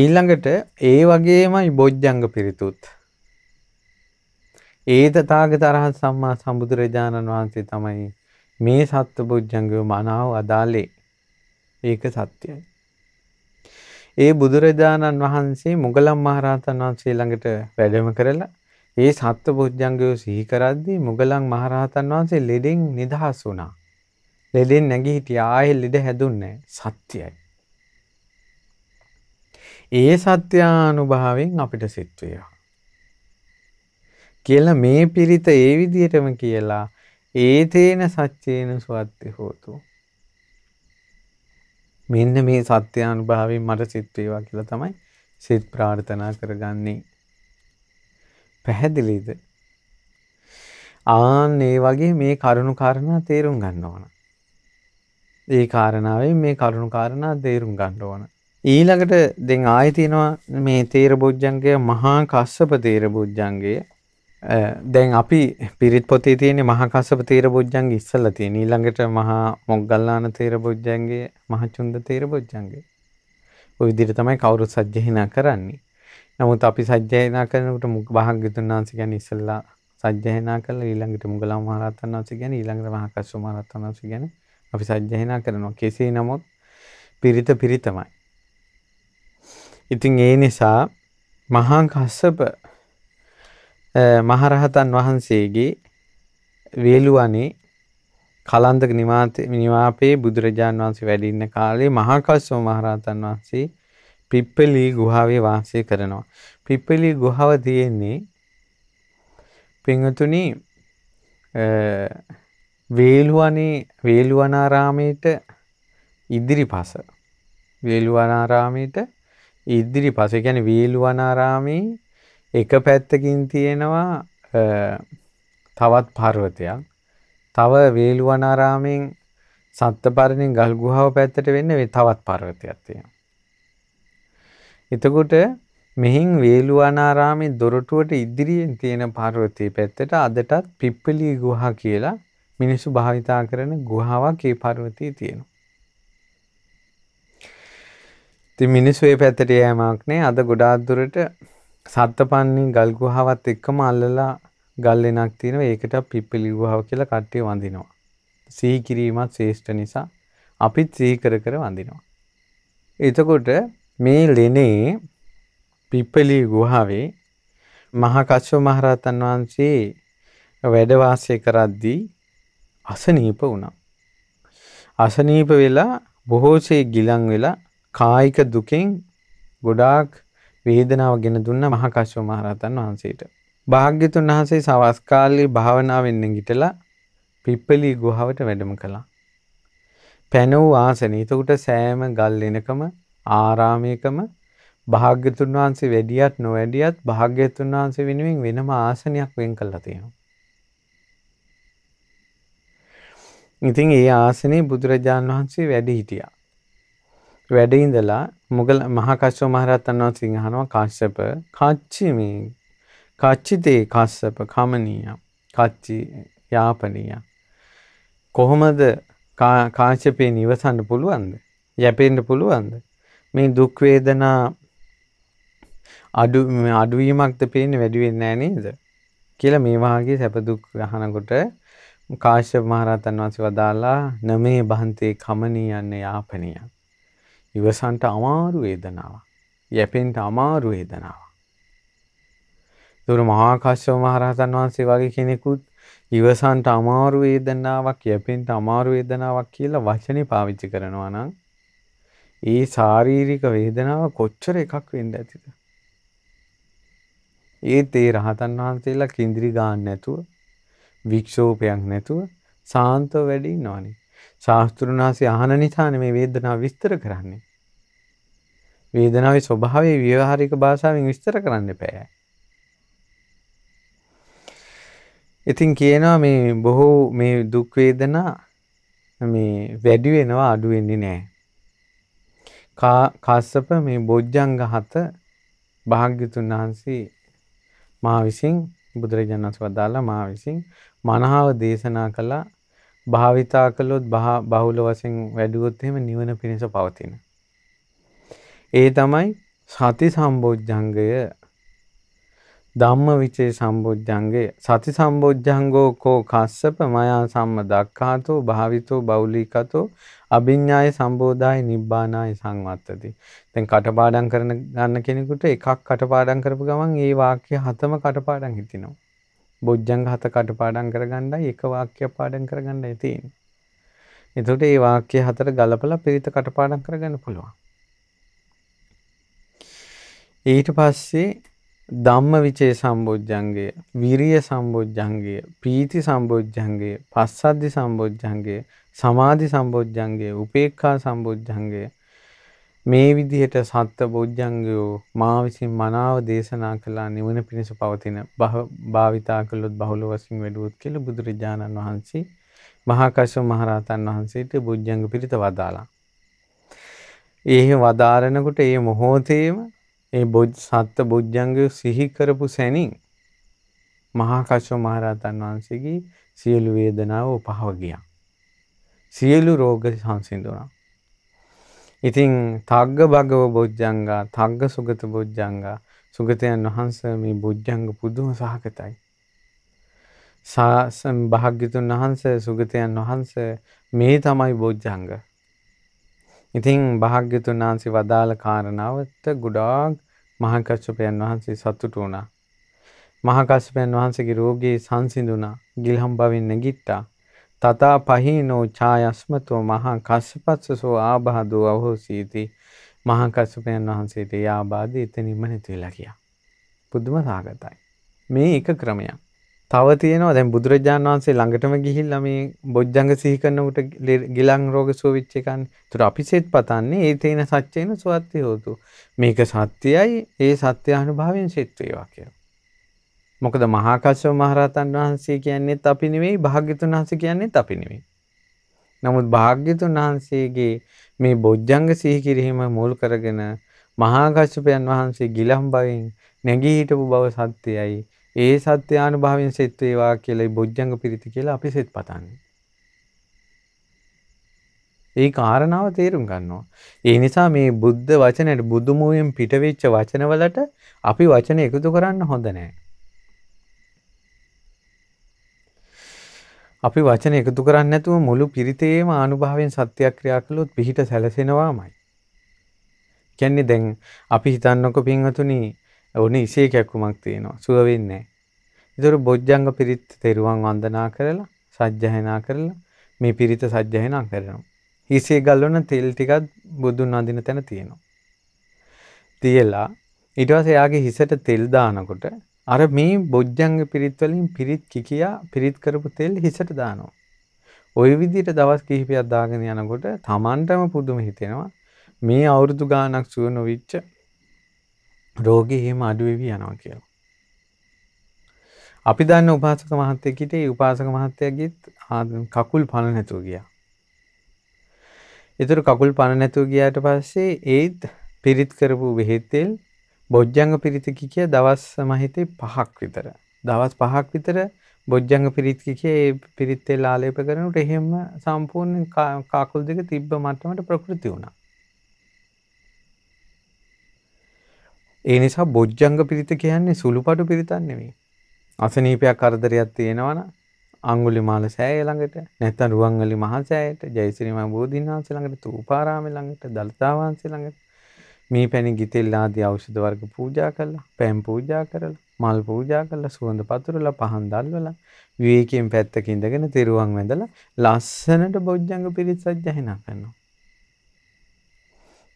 ඊළඟට ඒ වගේමයි බොජ්ජංග පිරිතුත්. ඒ තතාගත අරහත් සම්මා සම්බුදුරජාණන් වහන්සේ තමයි මේ සත්ව බොජ්ජංගව මනාව අදාලේ ඒක සත්‍යයි. ඒ බුදුරජාණන් වහන්සේ මුගලම් මහරහතන් වහන්සේ ළඟට වැඩම කරලා ඒ සත්ව පුජ්ජංගය සිහි කරද්දී මුගලන් මහරහතන් වහන්සේ ලෙඩෙන් නිදහස් වුණා. ලෙඩෙන් නැගී හිටියා ආයෙ ලෙඩ හැදුන්නේ සත්‍යයි. ඒ සත්‍යානුභාවයෙන් අපිට සිත් වේවා. කියලා මේ පිරිත ඒ විදිහටම කියලා ඒ තේන සච්චේන සුවත්ති හෝතු මෙන්න මේ සත්‍යානුභාවයෙන් මට සිත් වේවා කියලා තමයි සිත් ප්‍රාර්ථනා කරගන්නේ. පැහැදිලිද? ආන් ඒ වගේ මේ කරුණු කාරණා තේරුම් ගන්න ඕන. ඒ කාරණාවෙන් මේ කරුණු කාරණා තේරුම් ගන්න ඕන. ඊළඟට දැන් ආයෙ තියෙනවා මේ තේර බොජ්ජංගය මහා කස්සප තේර බොජ්ජංගය දැන් අපි පිරිත් පොතේ තියෙන මහා කස්සප තේර බොජ්ජංග ඉස්සලා තියෙන. ඊළඟට මහා මොග්ගල්ලාන තේර බොජ්ජංගේ මහා චුන්ද තේර බොජ්ජංගේ. ওই විදිහට තමයි කවුරුත් සජ්ජහිනා කරන්නේ. නමුත් අපි සජ්ජහිනා කරනකොට භාග්‍යතුන් වහන්සේ ගැන ඉස්සලා සජ්ජහිනා කළා. ඊළඟට මුගලන් මහරහතන් වහන්සේ ගැන ඊළඟට මහා කස්සප මහරහතන් වහන්සේ ගැන අපි සජ්ජහිනා කරනවා. කෙසේ නමුත් පිරිත පිරිතමයි. ඉතින් ඒ නිසා මහා කස්සප මහරහතන් වහන්සේගේ වේලුවනේ කලන්දක නිවාපේ බුදුරජාණන් වහන්සේ වැඩින්න කාලේ මහාකස්සෝ මහරහතන් වහන්සේ පිප්පලී ගුහාවේ වාසය කරනවා. පිප්පලී ගුහාව තියෙන්නේ පිංහතුනි වේලුවනේ වේලුවනාරාමයට ඉදිරිපස. වේලුවනාරාමයට ඉදිරිපස. ඒ කියන්නේ වේලුවනාරාමේ එක පැත්තකින් තියෙනවා තවත් පර්වතයක් තව වේලුවනාරාමෙන් සත්තපරණින් ගල්ගුහාව පැත්තට වෙන්න තවත් පර්වතයක් තියෙනවා. එතකොට මෙහින් වේලුවනාරාමේ දොරටුවට ඉදිරියෙන් තියෙන පර්වතයේ පැත්තට අදටත් පිප්පලී ගුහා කියලා මිනිස්සු භාවිතා කරන ගුහාවක් ඒ පර්වතයේ තියෙනවා. ඉතින් මිනිස්සු ඒ පැත්තට යෑමක් නෑ අද ගොඩාක් දුරට සත්තපන්නේ ගල් ගුහාවත් එක්කම අල්ලලා ගල් එනක් තියෙනවා ඒකට පිප්පිලි ගුහාව කියලා කට්ටිය වඳිනවා. සිහි කිරීමත් ශ්‍රේෂ්ඨ නිසා අපිත් සිහි කර කර වඳිනවා. එතකොට මේ ලෙනේ පිප්පලි ගුහාවේ මහා කස්සප මහරහතන් වහන්සේ වැඩ වාසය කරද්දී අසනීප වුණා. අසනීප වෙලා බොහෝසේ ගිලන් වෙලා කායික දුකෙන් ගොඩාක් වේදනාව ගෙන දුන්න මහකාශ්‍යප මහරහතන් වහන්සේට. භාග්‍යතුන් වහන්සේ සවස් කාලේ භාවනාවෙන් නැගිටලා පිප්පලී ගුහාවට වැඩම කළා. පැනවූ ආසනේ. එතකොට සෑම ගල් එනකම ආරාමයකම භාග්‍යතුන් වහන්සේ වැඩියත් නොවැඩියත් භාග්‍යතුන් වහන්සේ වෙනුවෙන් වෙනම ආසනයක් වෙන් කරලා තියෙනවා. ඉතින් ඒ ආසනේ බුදුරජාන් වහන්සේ වැඩ හිටියා. වැඩ ඉඳලා මොගල මහා කස්සප මහ රහතන් වහන්සේ අහනවා කාශ්‍යප කච්චි මේ කච්චිතේ කාශ්‍යප කමනීය කච්චි යාපනීය කොහොමද කාශ්‍යපේ නිවසන්න පුළුවන්ද යැපෙන්න පුළුවන්ද මේ දුක් වේදනා අඩු අඩුවීමක්ද පේන්නේ වැඩි වෙන්නේ නැහැ නේද කියලා මේ වාගේ සැප දුක් අහනකොට කාශ්‍යප මහ රහතන් වහන්සේ වදාලා නමේ බහන්තේ කමනීයන්නේ යාපනීය ඉවසන්ට අමාරු වේදනාවක්. යැපෙන්ට අමාරු වේදනාවක්. දුර මහා කාශ්‍යප මහරහතන් වහන්සේ වගේ කෙනෙකුත් ඉවසන්ට අමාරු වේදනාවක් යැපෙන්ට අමාරු වේදනාවක් කියලා වචනේ පාවිච්චි කරනවා නම් ඒ ශාරීරික වේදනාව කොච්චර එකක් වෙන්න ඇතිද? ඒත් ඒ රහතන් වහන්සේලා කිඳිරි ගන්න නැතුව වික්ෂෝපයක් නැතුව සාන්තව වැඩි ඉන්නවනේ. ශාස්තෘන් වහන්සේ අහන නිසානේ මේ වේදනාව විස්තර කරන්නේ. වේදනාවේ ස්වභාවය ව්‍යවහාරික භාෂාවෙන් විස්තර කරන්න බෑ. ඉතින් කියනවා මේ බොහෝ මේ දුක් වේදනා මේ වැඩි වෙනවා අඩු වෙන්නේ නැහැ. කාස්සප මේ බොජ්ජංග හත භාග්‍යතුන් වහන්සේ මා විසින් බුදුරජාණන් වහන්සේ වදාලා මා විසින් මනාව දේශනා කළා භාවිතා කළොත් බහුල වශයෙන් වැඩුවොත් එහෙම නිවන පිණිස පවතින. ඒ තමයි සති සම්බොජ්ජංගය ධම්මවිචේ සම්බොජ්ජංගය සති සම්බොජ්ජංගෝ කෝ කස්සප මයා සම්ම දක්ඛාතෝ භාවිතෝ බෞලිකතෝ අභිඤ්ඤාය සම්බෝධාය නිබ්බානාය සංවත්තති. දැන් කටපාඩම් කරන ගන්න කෙනෙකුට එකක් කටපාඩම් කරපු ගමන් ඒ වාක්‍ය හතම කටපාඩම් හිතිනවා. බොජ්ජංග හතකට පාඩම් කරගන්නයි එක වාක්‍යයක් පාඩම් කරගන්නයි තියෙන්නේ. එතකොට මේ වාක්‍ය හතර ගලපලා පිරිත කටපාඩම් කරගන්න පුළුවන්. ඊට පස්සේ ධම්මවිචේ සම්බොජ්ජංගය, විරිය සම්බොජ්ජංගය, පීති සම්බොජ්ජංගය, පස්සද්ධි සම්බොජ්ජංගය, සමාධි සම්බොජ්ජංගය, උපේක්ඛා සම්බොජ්ජංගය මේ විදිහට සත්ත බෞද්ධංගයෝ මා විසින් මනාව දේශනා කළා නිවන පිණිස පවතින භාවිතා කළොත් බහුල වශයෙන් වැඩුවොත් කියලා බුදුරජාණන් වහන්සේ මහා කශ්‍යප මහරහතන් වහන්සේට බුද්ධංග පිරිත වදාලා. ඒ වදාරනකොට ඒ මොහොතේම ඒ සත්ත බෞද්ධංගයෝ සිහි කරපු සැනින් මහා කශ්‍යප මහරහතන් වහන්සේගේ සියලු වේදනාව උපහව ගියා. සියලු රෝග සංසිඳුණා. ඉතින් තග්ග භගව බොජ්ජංගා තග්ග සුගත බොජ්ජංගා සුගතයන් වහන්සේ මේ බොජ්ජංග පුදුම සහගතයි. සාසම් භාග්‍යතුන් වහන්සේ සුගතයන් වහන්සේ මේ තමයි බොජ්ජංග. ඉතින් භාග්‍යතුන් වහන්සේ වදාළ කාරණාවට ගොඩාක් මහා කස්සපයන් වහන්සේ සතුටු වුණා. මහා කස්සපයන් වහන්සේගේ රෝගී සංසිඳුණා. ගිල්හම් බවින් නැගිට්ටා. තතා පහීනෝ ඡායස්මතෝ මහා කස්සපස්සසෝ ආබාධෝ අවහෝසීති මහා කස්සපයන් වහන්සේට ඒ ආබාධය එතනින්ම නැති වෙලා ගියා. පුදුම සාගතයි. මේ එක ක්‍රමයක්. තව තියෙනවා දැන් බුදුරජාණන් වහන්සේ ළඟටම ගිහිල්ලා මේ බොජ්ජංග සිහි කරනකොට ගිලන් රෝග සුවවිච්ච එකන්නේ. ඒතර අපිසෙත් පතන්නේ ඒ තේන සත්‍යේන සුවත්ති හොතු. මේක සත්‍යයි ඒ සත්‍ය අනුභවයෙන් සෙත් වේවා කියලා. මොකද මහා කස්සප මහරහතන් වහන්සේ කියන්නේත් අපි නෙවෙයි භාග්‍යතුන් වහන්සේ කියන්නේත් අපි නෙවෙයි. නමුත් භාග්‍යතුන් වහන්සේගේ මේ බොජ්ජංග සිහි කිරීම මුල් කරගෙන මහා කස්සපයන් වහන්සේ ගිලම්බවෙන් නැගී හිටපු බව සත්‍යයයි. ඒ සත්‍යානුභවයෙන් සෙත් වේවා කියලා බොජ්ජංග පිරිති කියලා අපි සෙත් පතන්නේ. ඒ කාරණාව තේරුම් ගන්නවා. ඒ නිසා මේ බුද්ධ වචනයට බුදුමුවෙන් පිටවෙච්ච වචනවලට අපි වචන එකතු කරන්න හොඳ නැහැ. අපි වචන එකතු කරන්න නැතුව මුළු පිරිතේම ආනුභාවයෙන් සත්‍යක්‍රියා කළොත් පිහිට සැලසෙනවාමයි. කියන්නේ දැන් අපි හිතන්නකො පින්වතුනි ඔනේ ඉසේ කැක්කුමක් තියෙනවා. සුව වෙන්නේ නැහැ. ඒතර බොජ්ජංග පිරිත් තෙරුවන් වන්දනා කරලා සජ්ජහනා කරලා මේ පිරිත සජ්ජහනා කරනවා. ඉසේ ගල්වන තෙල් ටිකක් බුදුන් වඳින තැන තියෙනවා. තියලා ඊට පස්සේ එයාගේ හිසට තෙල් දානකොට අර මේ බොජ්ජංග පිරිත්වලින් පිරිත් කිකියා පිරිත් කරපු තෙල් හිසට දානවා. ওই විදිහට දවස් කිහිපයක් දාගෙන යනකොට Tamanටම පුදුම හිතෙනවා. මේ අවුරුදු ගාණක් සුව නොවිච්ච රෝගී හිම අඩු වෙවි යනවා කියලා. අපි දන්න උපාසක මහත්තයෙක් හිටියේ උපාසක මහත්තයාගෙත් කකුල් පණ නැතුව ගියා. ඒතර කකුල් පණ නැතුව ගියාට පස්සේ ඒත් පිරිත් කරපු බෙහෙත් තෙල් බොජ්ජංග පිරිතිකිකය දවස් සමහිතේ පහක් විතර. දවස් පහක් විතර බොජ්ජංග පිරිත්කිකේ පිරිත්තේ ලාලේප කරනට එහෙම සම්පූර්ණ කාකුල් දෙක තිබ්බ මට්ටමට ප්‍රකෘති වුණා. ඒ නිසා බොජ්ජංග පිරිත කියන්නේ සුළුපටු පිරිතක් නෙවෙයි. අසනීපයක් කරදරයක් තියෙනවනම් අඟුලිමාල සෑය ළඟට නැත්නම් රුවන්වැලි මහා සෑයට ජයසිරිමා බෝධින් වහන්සේ ළඟට තූපාරාමේ ළඟට දලතා වහන්සේ ළඟට මේ පැණි ගිතෙල් ආදී ඖෂධ වර්ග පූජා කළා, පෑන් පූජා කරලා, මල් පූජා කළා, සුවඳ පතුරලා, පහන් දැල්වලා, විවේකයෙන් පැත්තක ඉඳගෙන තෙරුවන් වැඳලා ලස්සනට බොජ්ජංග පිරිසක් ජහිනා කරනවා.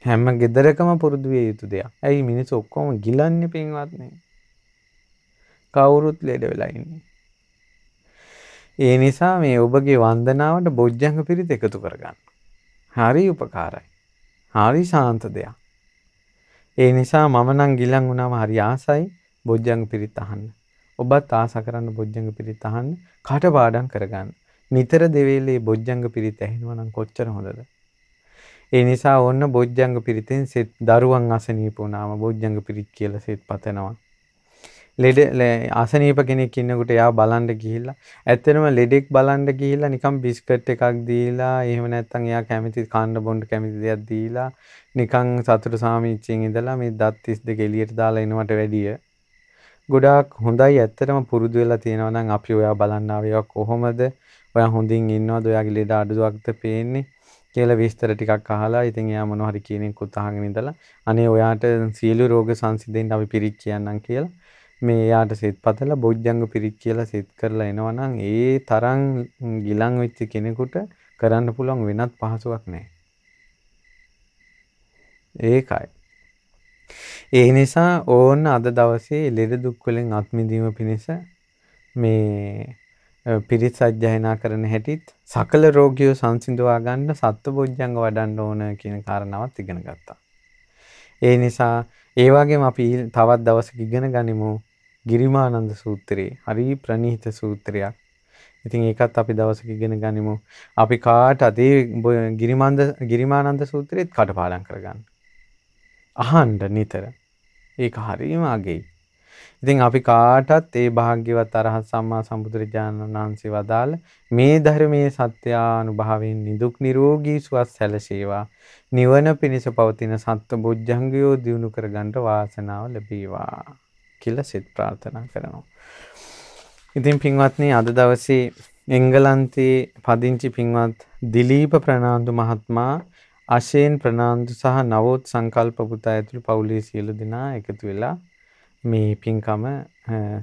හැම ගෙදරකම පුරුදු විය යුතු දෙයක්. ඇයි මිනිස්සු ඔක්කොම ගිලන්නේ පින්වත්නි? කවුරුත් ලෙඩ වෙලා ඉන්නේ. ඒ නිසා මේ ඔබගේ වන්දනාවට බොජ්ජංග පිරිත එකතු කරගන්න. හරි උපකාරයි. හරි ශාන්ත දෙයක්. ඒ නිසා මම නම් ගිලන් වුණාම හරි ආසයි බොජ්ජංග පිරිත් අහන්න. ඔබත් ආස කරන්න බොජ්ජංග පිරිත් අහන්න කාටපාඩම් කරගන්න. නිතර දෙවේලේ බොජ්ජංග පිරිත් ඇහෙනවා නම් කොච්චර හොඳද? ඒ නිසා ඔන්න බොජ්ජංග පිරිතෙන් සෙත් දරුවන් අසනීප වුණාම බොජ්ජංග පිරිත් කියලා සෙත් පතනවා. ලෙඩ අසනීප කෙනෙක් ඉන්නකුට යා බලන්ඩ ගිහිල්ලා ඇත්තනම ලෙඩෙක් බලන්ඩ ගිහිල්ලා නිකම් බිස්කට් එකක් දීලා එහෙම නැත්තන් එයා කැමති කාණ්ඩ බොන්ඩ කැමති දෙයක් දීලා නිකං සතුට සාමිච්චයෙන් ඉඳලා මේ දත් ඉස් දෙක එලියට දාලා එනවට වැඩිය ගොඩාක් හොඳයි ඇත්තටම පුරුදු වෙලා තියෙනවා නම් අපි ඔයා බලන්න ආවේ කොහොමද ඔයා හොඳින් ඉන්නවද ඔයාගේ ලෙඩ අඩුවක්ද පේන්නේ කියලා විස්තර ටිකක් අහලා ඉතින් එයා මොනවා හරි කියන එක උත්සාහගෙන ඉඳලා අනේ ඔයාට සියලු රෝග සංසිඳෙන්න අපි පිරික් කියන්නම් කියලා මේ යාට සෙත් පතලා බොජ්ජංග පිරික් කියලා සෙත් කරලා එනවනම් ඒ තරම් ගිලන් වෙච්ච කෙනෙකුට කරන්න පුළුවන් වෙනත් පහසුවක් නැහැ. ඒකයි. ඒ නිසා ඕන්න අද දවසේ ලෙඩ දුක් වලින් අත් මිදීම පිණිස මේ පිරිත් සජ්ජායනා කරන හැටිත් සකල රෝගියෝ සංසිඳවා ගන්න සත්ත්ව බොජ්ජංග වඩන්න ඕන කියන කාරණාවත් ඉගෙන ගත්තා. ඒ නිසා ඒ වගේම අපි තවත් දවසක ඉගෙන ගනිමු ගිරිමානන්ද සූත්‍රයේ හරි ප්‍රණීත සූත්‍රයක්. ඉතින් ඒකත් අපි දවසක ඉගෙන ගනිමු. අපි කාට අදේ ගිරිමානන්ද ගිරිමානන්ද සූත්‍රයත් කටපාඩම් කරගන්න. අහන්න නිතර. ඒක හරිම අගෙයි. ඉතින් අපි කාටත් ඒ භාග්‍යවත් අරහත් සම්මා සම්බුදුරජාණන් වහන්සේ වදාළ මේ ධර්මයේ සත්‍යානුභවයෙන් නිදුක් නිරෝගී සුවස් සැලසේවා. නිවන පිණිස පවතින සත්ත්ව බොජ්ජංගයෝ දිනු කරගන්න වාසනාව ලැබේවා. කියලා සිත් ප්‍රාර්ථනා කරනවා. ඉතින් පින්වත්නි අද දවසේ එංගලන්තයේ පදිංචි පින්වත් දිලීප ප්‍රනාන්දු මහත්මයා අශයෙන් ප්‍රනාන්දු සහ නවෝත් සංකල්ප පුතා ඇතුළු පවුලේ සියලු දෙනා එකතු වෙලා මේ පින්කම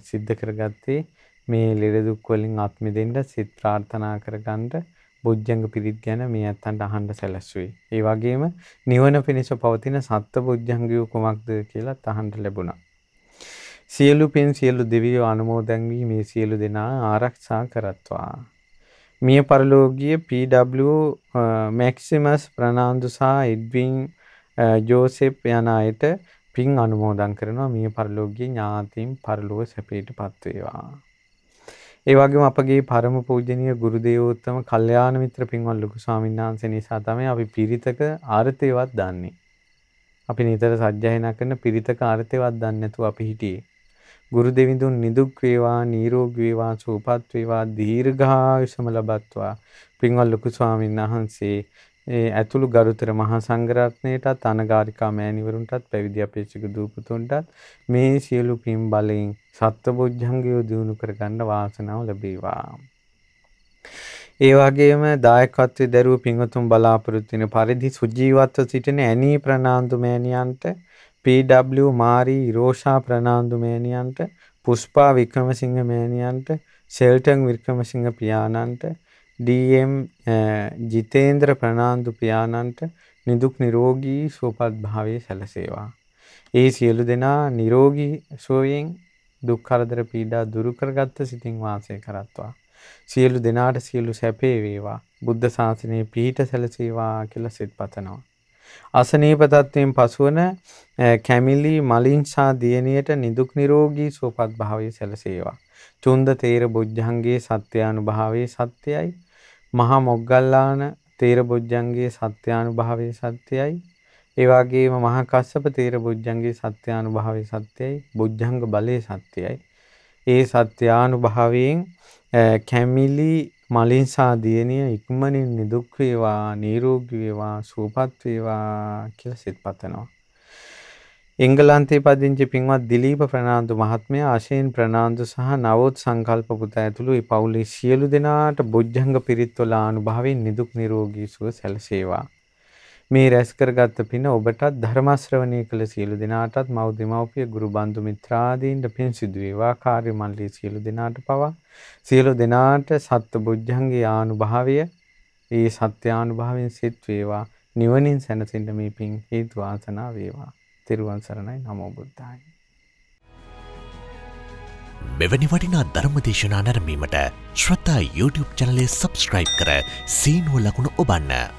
සිද්ධ කරගත්තේ මේ ලෙඩදුක් වලින් අත් මිදෙන්න සිත ප්‍රාර්ථනා කරගන්න බුද්ධංග පිරිත් ගැන මේ අත්තන්ට අහන්න සැලැස්සුවේ. ඒ වගේම නිවන පිණිස පවතින සත්ත්ව බුද්ධංගය කුමක්ද කියලා අහන්න ලැබුණා. සියලු පින් සියලු දෙවියෝ අනුමෝදන් වී මේ සියලු දෙනා ආරක්ෂා කරත්වා. මිය පරලෝකීය PW මැක්සිමස් ප්‍රනාන්දු සහ එඩ්වින් ජෝසෙප් යන අයට පින් අනුමෝදන් කරනවා මිය පරලෝකීය ඥාතීන් පරලෝක සැපයටපත් වේවා. ඒ වගේම අපගේ පරම පූජනීය ගුරු දේවෝත්තම කල්යාණ මිත්‍ර පින්වත් ලොකු ස්වාමීන් වහන්සේ නිසා තමයි අපි පිරිතක ආර්ථේවත් දන්නේ. අපි නිතර සජ්ජායනා කරන පිරිතක ආර්ථේවත් දන්නේ නැතුව අපි හිටියේ. ගුරු දෙවිඳුන් නිදුක් වේවා නිරෝගී වේවා සුවපත් වේවා දීර්ඝායුෂම ලබත්වා පින්වත් ලොකු ස්වාමීන් වහන්සේ ඒ ඇතුළු ගරුතර මහා සංඝරත්නයටත් අනගාരികා මෑණිවරුන්ටත් පැවිදි අපේක්ෂක දූපතුන්ටත් මේ සියලු පින් බලයෙන් සත්බොජ්ජංගය දිනු කරගන්න වාසනාව ලැබේවා. ඒ වගේම දායකත්වයේ දරුව පින්වතුන් බලාපොරොත්තු වෙන පරිදි සුජීවත්ව සිටින ඇනී ප්‍රනාන්දු මෑණියන්ට පඩ මාරී රෝෂා ප්‍රනාන්දු මේනියන්ට පුස්පා වික්‍රමසිංහ මේනියන්ට සෙල්ටන් වික්‍රමසිංහ පියාණන්ට ඩම් ජිතේන්ද්‍ර ප්‍රනාන්දු පියාණන්ට නිදුක් නිරෝගී සුවපත් භාවය සැලසේවා. ඒ සියලු දෙනා නිරෝගී සුවයෙන් දුක්කරදර පීඩා දුරුකරගත්ත සිතින් වාසය කරත්වා. සියලු දෙනාට සියලු සැපේ වේවා බුද්ධ ශාසනයේ පිහිට සැලසේවා කියලා සිත් පතනවා. අසනීප තත්වයෙන් පසුවන කැමිලි මලින් සා දියණියට නිදුක් නිරෝගී සුවපත් භාවය සැලසේවා. චුන්ද තේර බොජ්ජංගයේ සත්‍යානුභාවයේ සත්‍යයයි. මහා මොග්ගල්ලාන තේර බොජ්ජංගයේ සත්‍යානුභාවයේ සත්‍යයයි. ඒ වගේම මහා කස්සප තේර බොජ්ජංගයේ සත්‍යානුභාවයේ සත්‍යයයි. බොජ්ජංග බලයේ සත්‍යයයි. ඒ සත්‍යානුභාවයෙන් කැමිලි මලින්සා දියණිය ඉක්මනින් නිදුක් වේවා නිරෝගී වේවා සුවපත් වේවා කියලා සිතපතනවා. එංගලන්තයේ පදිංචි පින්වත් දිලීප ප්‍රනාන්දු මහත්මයා ආශේන් ප්‍රනාන්දු සහ නවෝත් සංකල්ප පුතා ඇතුළු ඒ පවුලේ සියලු දෙනාට බොජ්ජංග පිරිත්වල ආනුභවයෙන් නිදුක් නිරෝගී සුව සැලසේවා. මේ රැස් කරගත් පින ඔබටත් ධර්ම ශ්‍රවණය කළ සියලු දෙනාටත් මව් දෙමව්පිය ගුරු බන්දු මිත්‍රාදීන්ට පින් සිදු වේවා කාර්ය මණ්ඩලයේ සියලු දෙනාට පවා සියලු දෙනාට සත්ත්ව බුද්ධංගේ ආනුභාවය ඒ සත්‍ය ආනුභාවයෙන් සිත් වේවා නිවනින් සැනසෙන්න මේ පින් හේතු වාසනා වේවා තෙරුවන් සරණයි නමෝ බුද්ධාය මෙවැනි වටිනා ධර්මදේශනා නැරමීමට ශ්‍රතා YouTube චැනලය සබස්ක්‍රයිබ් කර සීනුව ලකුණු ඔබන්න